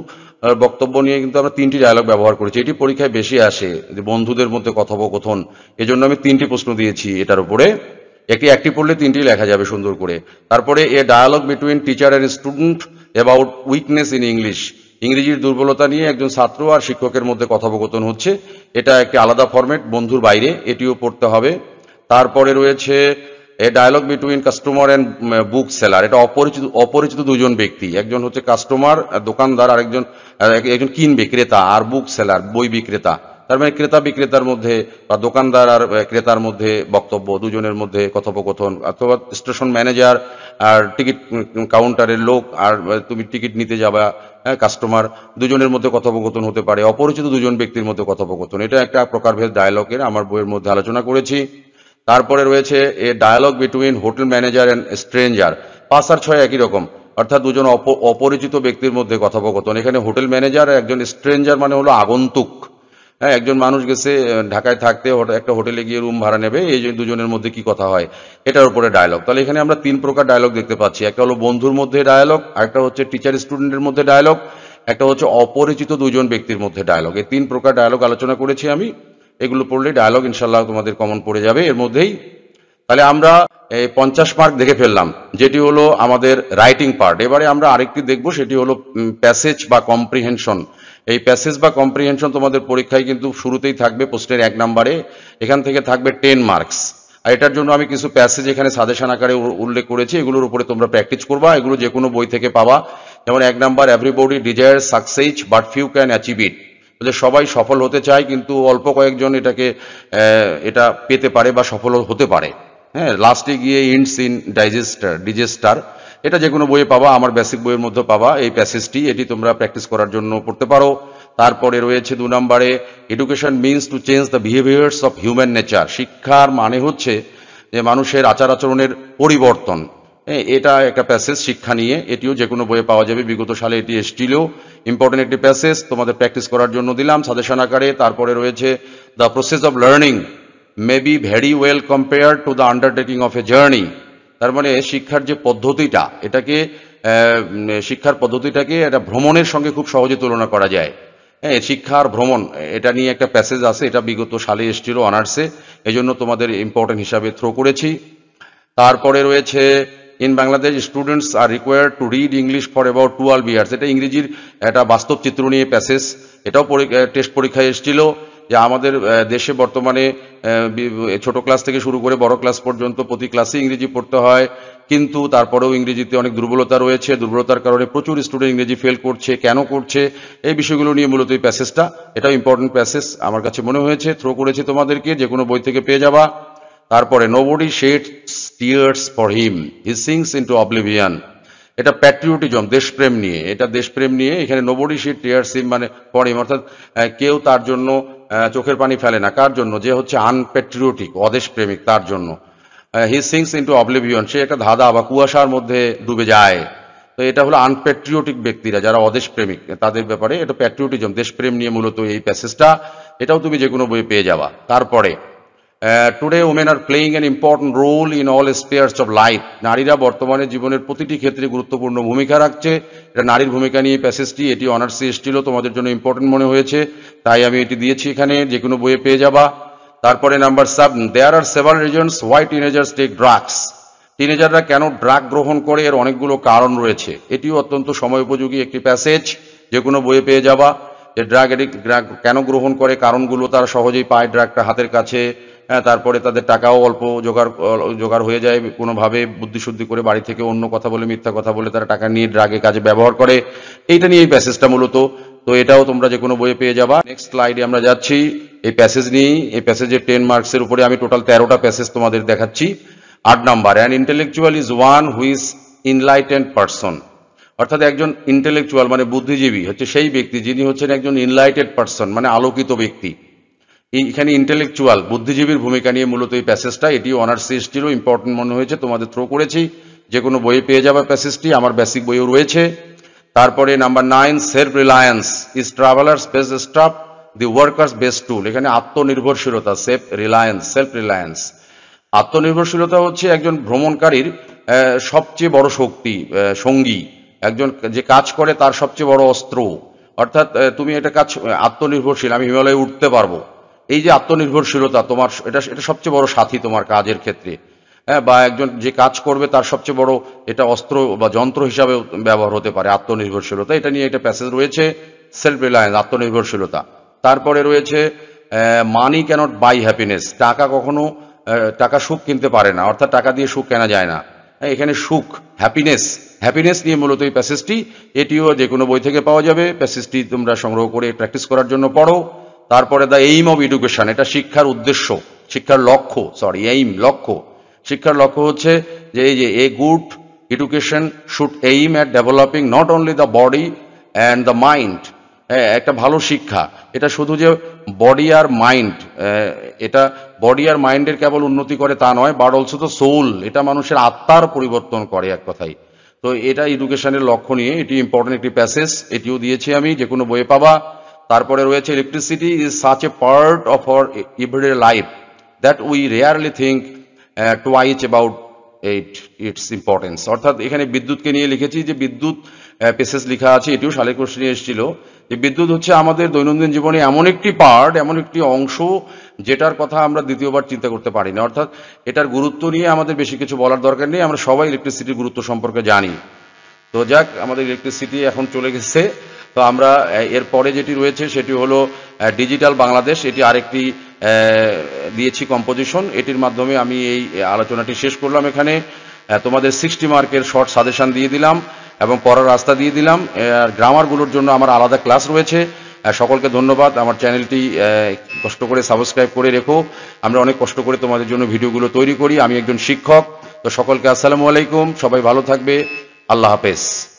বক্তব্য নিয়ে কিন্তু আমরা তিনটি ডায়ালগ ব্যবহার করেছি এটি পরীক্ষায় বেশি আসে যে বন্ধুদের মধ্যে কথোপকথন এজন্য আমি তিনটি প্রশ্ন দিয়েছি এটার উপরে একটি একটি পড়লে তিনটি লেখা যাবে সুন্দর করে তারপরে a dialogue between teacher and student about weakness in English ইংরেজির দুর্বলতা নিয়ে একজন ছাত্র আর শিক্ষকের মধ্যে কথোপকথন হচ্ছে এটা একটি আলাদা ফরম্যাট বন্ধুর বাইরে এটিও পড়তে হবে তারপরে রয়েছে a dialogue between customer and bookseller এটা অপরিচিত অপরিচিত দুজন ব্যক্তি একজন হচ্ছে কাস্টমার দোকানদার আরেকজন একজন কিনবে ক্রেতা আর বুক সেলার বই বিক্রেতা তার মানে ক্রেতা বিক্রেতার মধ্যে বা দোকানদার আর ক্রেতার মধ্যে বক্তব্য দুজনের মধ্যে কথোপকথন অথবা স্টেশন ম্যানেজার আর টিকিট কাউন্টারের লোক আর তুমি টিকিট নিতে যাবা হ্যাঁ কাস্টমার দুজনের মধ্যে কথোপকথন হতে পারে অপরিচিত দুজন ব্যক্তির মধ্যে কথোপকথন এটা একটা প্রকারভেদ ডায়লগের আমার বইয়ের মধ্যে আলোচনা করেছি তারপরে রয়েছে a dialogue between hotel manager and stranger পাঁচ আর ছয় একই রকম অর্থাৎ দুজন অপরিচিত ব্যক্তির মধ্যে কথোপকথন এখানে হোটেল ম্যানেজার একজন স্ট্রেঞ্জার মানে হলো আগন্তুক হ্যাঁ একজন মানুষ গেছে ঢাকায় থাকতে একটা হোটেলে গিয়ে রুম ভাড়া নেবে এই দুজনের মধ্যে কি কথা হয় এটার উপরে ডায়লগ তাহলে এখানে আমরা তিন প্রকার ডায়লগ দেখতে পাচ্ছি একটা হলো বন্ধুর মধ্যে ডায়লগ একটা হচ্ছে টিচার স্টুডেন্টের মধ্যে ডায়লগ একটা হচ্ছে অপরিচিত দুজন ব্যক্তির মধ্যে ডায়লগ এই তিন প্রকার ডায়লগ আলোচনা করেছি আমি এগুলো পড়লে ডায়লগ ইনশাল্লাহ তোমাদের কমন পড়ে যাবে এর মধ্যেই তাহলে আমরা এই পঞ্চাশ মার্ক দেখে ফেললাম যেটি হলো আমাদের রাইটিং পার্ট এবারে আমরা আরেকটি দেখব সেটি হলো প্যাসেজ বা কম্প্রিহেনশন এই প্যাসেজ বা কম্প্রিহেনশন তোমাদের পরীক্ষায় কিন্তু শুরুতেই থাকবে প্রশ্নের এক নাম্বারে এখান থেকে থাকবে টেন মার্কস আর এটার জন্য আমি কিছু প্যাসেজ এখানে সাজেশন আকারে উল্লেখ করেছি এগুলোর উপরে তোমরা প্র্যাকটিস করবা এগুলো যে কোনো বই থেকে পাবা যেমন এক number everybody desire success but few can achieve it যে সবাই সফল হতে চায় কিন্তু অল্প কয়েকজন এটাকে এটা পেতে পারে বা সফল হতে পারে হ্যাঁ লাস্টে গিয়ে ইন্ডস ইন ডাইজেস্টার ডিজেস্টার এটা যে কোনো বইয়ে পাবা আমার বেসিক বইয়ের মধ্যে পাবা এই প্যাসেজটি এটি তোমরা প্র্যাকটিস করার জন্য পড়তে পারো তারপরে রয়েছে দু নম্বরে education means to change the behaviours of human nature শিক্ষার মানে হচ্ছে যে মানুষের আচার আচরণের পরিবর্তন হ্যাঁ, এটা একটা প্যাসেজ শিক্ষা নিয়ে এটিও যে কোনো বইয়ে পাওয়া যাবে বিগত সালে এটি এসটিলেও ইম্পর্টেন্ট একটি প্যাসেজ তোমাদের প্র্যাকটিস করার জন্য দিলাম সাজেশন আকারে তারপরে রয়েছে the process of learning may be very well compare to the undertaking of a journey তার মানে শিক্ষার যে পদ্ধতিটা এটাকে শিক্ষার পদ্ধতিটাকে এটা ভ্রমণের সঙ্গে খুব সহজে তুলনা করা যায় হ্যাঁ শিক্ষা আর ভ্রমণ এটা নিয়ে একটা প্যাসেজ আছে এটা বিগত সালে এসছিল অনার্সে এই জন্য তোমাদের ইম্পর্টেন্ট হিসাবে থ্রো করেছি তারপরে রয়েছে in Bangladesh students are require to read English for about twelve years এটা ইংরেজির একটা বাস্তব চিত্র নিয়ে প্যাসেজ এটাও টেস্ট পরীক্ষায় এসছিল যে আমাদের দেশে বর্তমানে ছোট ক্লাস থেকে শুরু করে বড় ক্লাস পর্যন্ত প্রতি ক্লাসে ইংরেজি পড়তে হয় কিন্তু তারপরেও ইংরেজিতে অনেক দুর্বলতা রয়েছে দুর্বলতার কারণে প্রচুর স্টুডেন্ট ইংরেজি ফেল করছে কেন করছে এই বিষয়গুলো নিয়ে মূলত এই প্যাসেজটা এটাও ইম্পর্টেন্ট প্যাসেজ আমার কাছে মনে হয়েছে থ্রো করেছে তোমাদেরকে যে কোনো বই থেকে পেয়ে যাবা তারপরে nobody shed tears for him he sinks into oblivion এটা প্যাট্রিয়টিজম দেশপ্রেম নিয়ে এটা দেশপ্রেম নিয়ে এখানে নোবডি শেড টিয়ার্স হিম মানে ফর হিম অর্থাৎ কেউ তার জন্য চোখের পানি ফেলে না কার জন্য যে হচ্ছে আনপেট্রিওটিক অদেশ প্রেমিক তার জন্য হি সিংস ইন্টু অবলিভিয়ন সে একটা ধাঁধা বা কুয়াশার মধ্যে ডুবে যায় তো এটা হলো আনপেট্রিওটিক ব্যক্তিরা যারা অদেশ প্রেমিক তাদের ব্যাপারে এটা প্যাট্রিওটিজম দেশপ্রেম নিয়ে মূলত এই প্যাসেজটা এটাও তুমি যে কোনো বইয়ে পেয়ে যাবা তারপরে today women are playing an important role in all spheres of life নারীরা বর্তমানে জীবনের প্রতিটি ক্ষেত্রে গুরুত্বপূর্ণ ভূমিকা রাখছে এটা নারীর ভূমিকা নিয়ে প্যাসেজটি এটি অনার্স এসেছিলো তোমাদের জন্য ইম্পর্টেন্ট মনে হয়েছে তাই আমি এটি দিয়েছি এখানে যে কোনো বইয়ে পেয়ে যাবা তারপরে number seven there are several reasons why teenagers take drugs টিনেজাররা কেন ড্রাগ গ্রহণ করে এর অনেকগুলো কারণ রয়েছে এটিও অত্যন্ত সময় উপযোগী একটি প্যাসেজ যে কোনো বইয়ে পেয়ে যাবা যে ড্রাগ এডিক্ট ড্রাগ কেন গ্রহণ করে কারণগুলো তারা সহজেই পায় ড্রাগটা হাতের কাছে হ্যাঁ তারপরে তাদের টাকাও অল্প জোগাড় জোগাড় হয়ে যায় কোনোভাবে বুদ্ধিশুদ্ধি করে বাড়ি থেকে অন্য কথা বলে মিথ্যা কথা বলে তারা টাকা নিয়ে ড্রাগে কাজে ব্যবহার করে এইটা নিয়ে এই প্যাসেজটা মূলত তো এটাও তোমরা যে কোনো বইয়ে পেয়ে যাবা নেক্সট স্লাইডে আমরা যাচ্ছি এই প্যাসেজ নিয়েই এই প্যাসেজের টেন মার্কসের উপরে আমি টোটাল তেরোটা প্যাসেজ তোমাদের দেখাচ্ছি আট number an intellectual is one who's enlightened person অর্থাৎ একজন ইন্টেলেকচুয়াল মানে বুদ্ধিজীবী হচ্ছে সেই ব্যক্তি যিনি হচ্ছেন একজন ইনলাইটেড পারসন মানে আলোকিত ব্যক্তি এখানে ইন্টেলেকচুয়াল বুদ্ধিজীবীর ভূমিকা নিয়ে মূলত এই প্যাসেজটা এটি অনার্স সিএসটিরও ইম্পর্টেন্ট মনে হয়েছে তোমাদের থ্রো করেছি যে কোনো বইয়ে পেয়ে যাবে প্যাসেজটি আমার বেসিক বইও রয়েছে তারপরে number nine self reliance is traveller space staff the workers best tool এখানে আত্মনির্ভরশীলতা সেফ রিলায়েন্স সেলফ রিলায়েন্স আত্মনির্ভরশীলতা হচ্ছে একজন ভ্রমণকারীর সবচেয়ে বড় শক্তি সঙ্গী একজন যে কাজ করে তার সবচেয়ে বড় অস্ত্র অর্থাৎ তুমি এটা কাজ আত্মনির্ভরশীল আমি হিমালয়ে উঠতে পারবো এই যে আত্মনির্ভরশীলতা তোমার এটা এটা সবচেয়ে বড় সাথী তোমার কাজের ক্ষেত্রে হ্যাঁ বা একজন যে কাজ করবে তার সবচেয়ে বড় এটা অস্ত্র বা যন্ত্র হিসাবে ব্যবহার হতে পারে আত্মনির্ভরশীলতা এটা নিয়ে একটা প্যাসেজ রয়েছে সেলফ রিলায়েন্স আত্মনির্ভরশীলতা তারপরে রয়েছে মানি ক্যানট বাই হ্যাপিনেস টাকা কখনো টাকা সুখ কিনতে পারে না অর্থাৎ টাকা দিয়ে সুখ কেনা যায় না হ্যাঁ, এখানে সুখ হ্যাপিনেস হ্যাপিনেস নিয়ে মূলত এই প্যাসেজটি এটিও যে কোনো বই থেকে পাওয়া যাবে প্যাসেজটি তোমরা সংগ্রহ করে প্র্যাকটিস করার জন্য পড়ো তারপরে দ্য এইম অব এডুকেশন এটা শিক্ষার উদ্দেশ্য শিক্ষার লক্ষ্য সরি এইম লক্ষ্য শিক্ষার লক্ষ্য হচ্ছে যে এই যে a good education should aim at developing not only the body and the mind হ্যাঁ একটা ভালো শিক্ষা এটা শুধু যে বডি আর মাইন্ড এটা বডি আর মাইন্ডের কেবল উন্নতি করে তা নয় বাট অলসো দ্য সোল এটা মানুষের আত্মার পরিবর্তন করে এক কথাই তো এটা এডুকেশনের লক্ষ্য নিয়ে এটি ইম্পর্টেন্ট একটি প্যাসেজ এটিও দিয়েছি আমি যে কোনো বইয়ে পাবা তারপরে রয়েছে electricity is such a part of our everyday life that we rarely think twice about it its importance অর্থাৎ এখানে বিদ্যুৎকে নিয়ে লিখেছি যে বিদ্যুৎ পেসেস uh, লেখা আছে এটিও শালে কোশ্চিনে এসেছিল যে বিদ্যুৎ হচ্ছে আমাদের দৈনন্দিন জীবনে এমন একটি পার্ট এমন একটি অংশ যেটার কথা আমরা দ্বিতীয়বার চিন্তা করতে পারি না অর্থাৎ এটার গুরুত্ব নিয়ে আমাদের বেশি কিছু বলার দরকার নেই আমরা সবাই ইলেকট্রিসিটির গুরুত্ব সম্পর্কে জানি তো যাক আমাদের ইলেকট্রিসিটি এখন চলে গেছে তো আমরা এর পরে যেটি রয়েছে সেটি হলো ডিজিটাল বাংলাদেশ এটি আরেকটি দিয়েছি কম্পোজিশন এটির মাধ্যমে আমি এই আলোচনাটি শেষ করলাম এখানে তোমাদের সিক্সটি মার্কের শর্ট সাজেশন দিয়ে দিলাম এবং পড়ার রাস্তা দিয়ে দিলাম গ্রামারগুলোর জন্য আমার আলাদা ক্লাস রয়েছে সকলকে ধন্যবাদ আমার চ্যানেলটি কষ্ট করে সাবস্ক্রাইব করে রেখো আমরা অনেক কষ্ট করে তোমাদের জন্য ভিডিওগুলো তৈরি করি আমি একজন শিক্ষক তো সকলকে আসসালামু আলাইকুম সবাই ভালো থাকবে আল্লাহ হাফেজ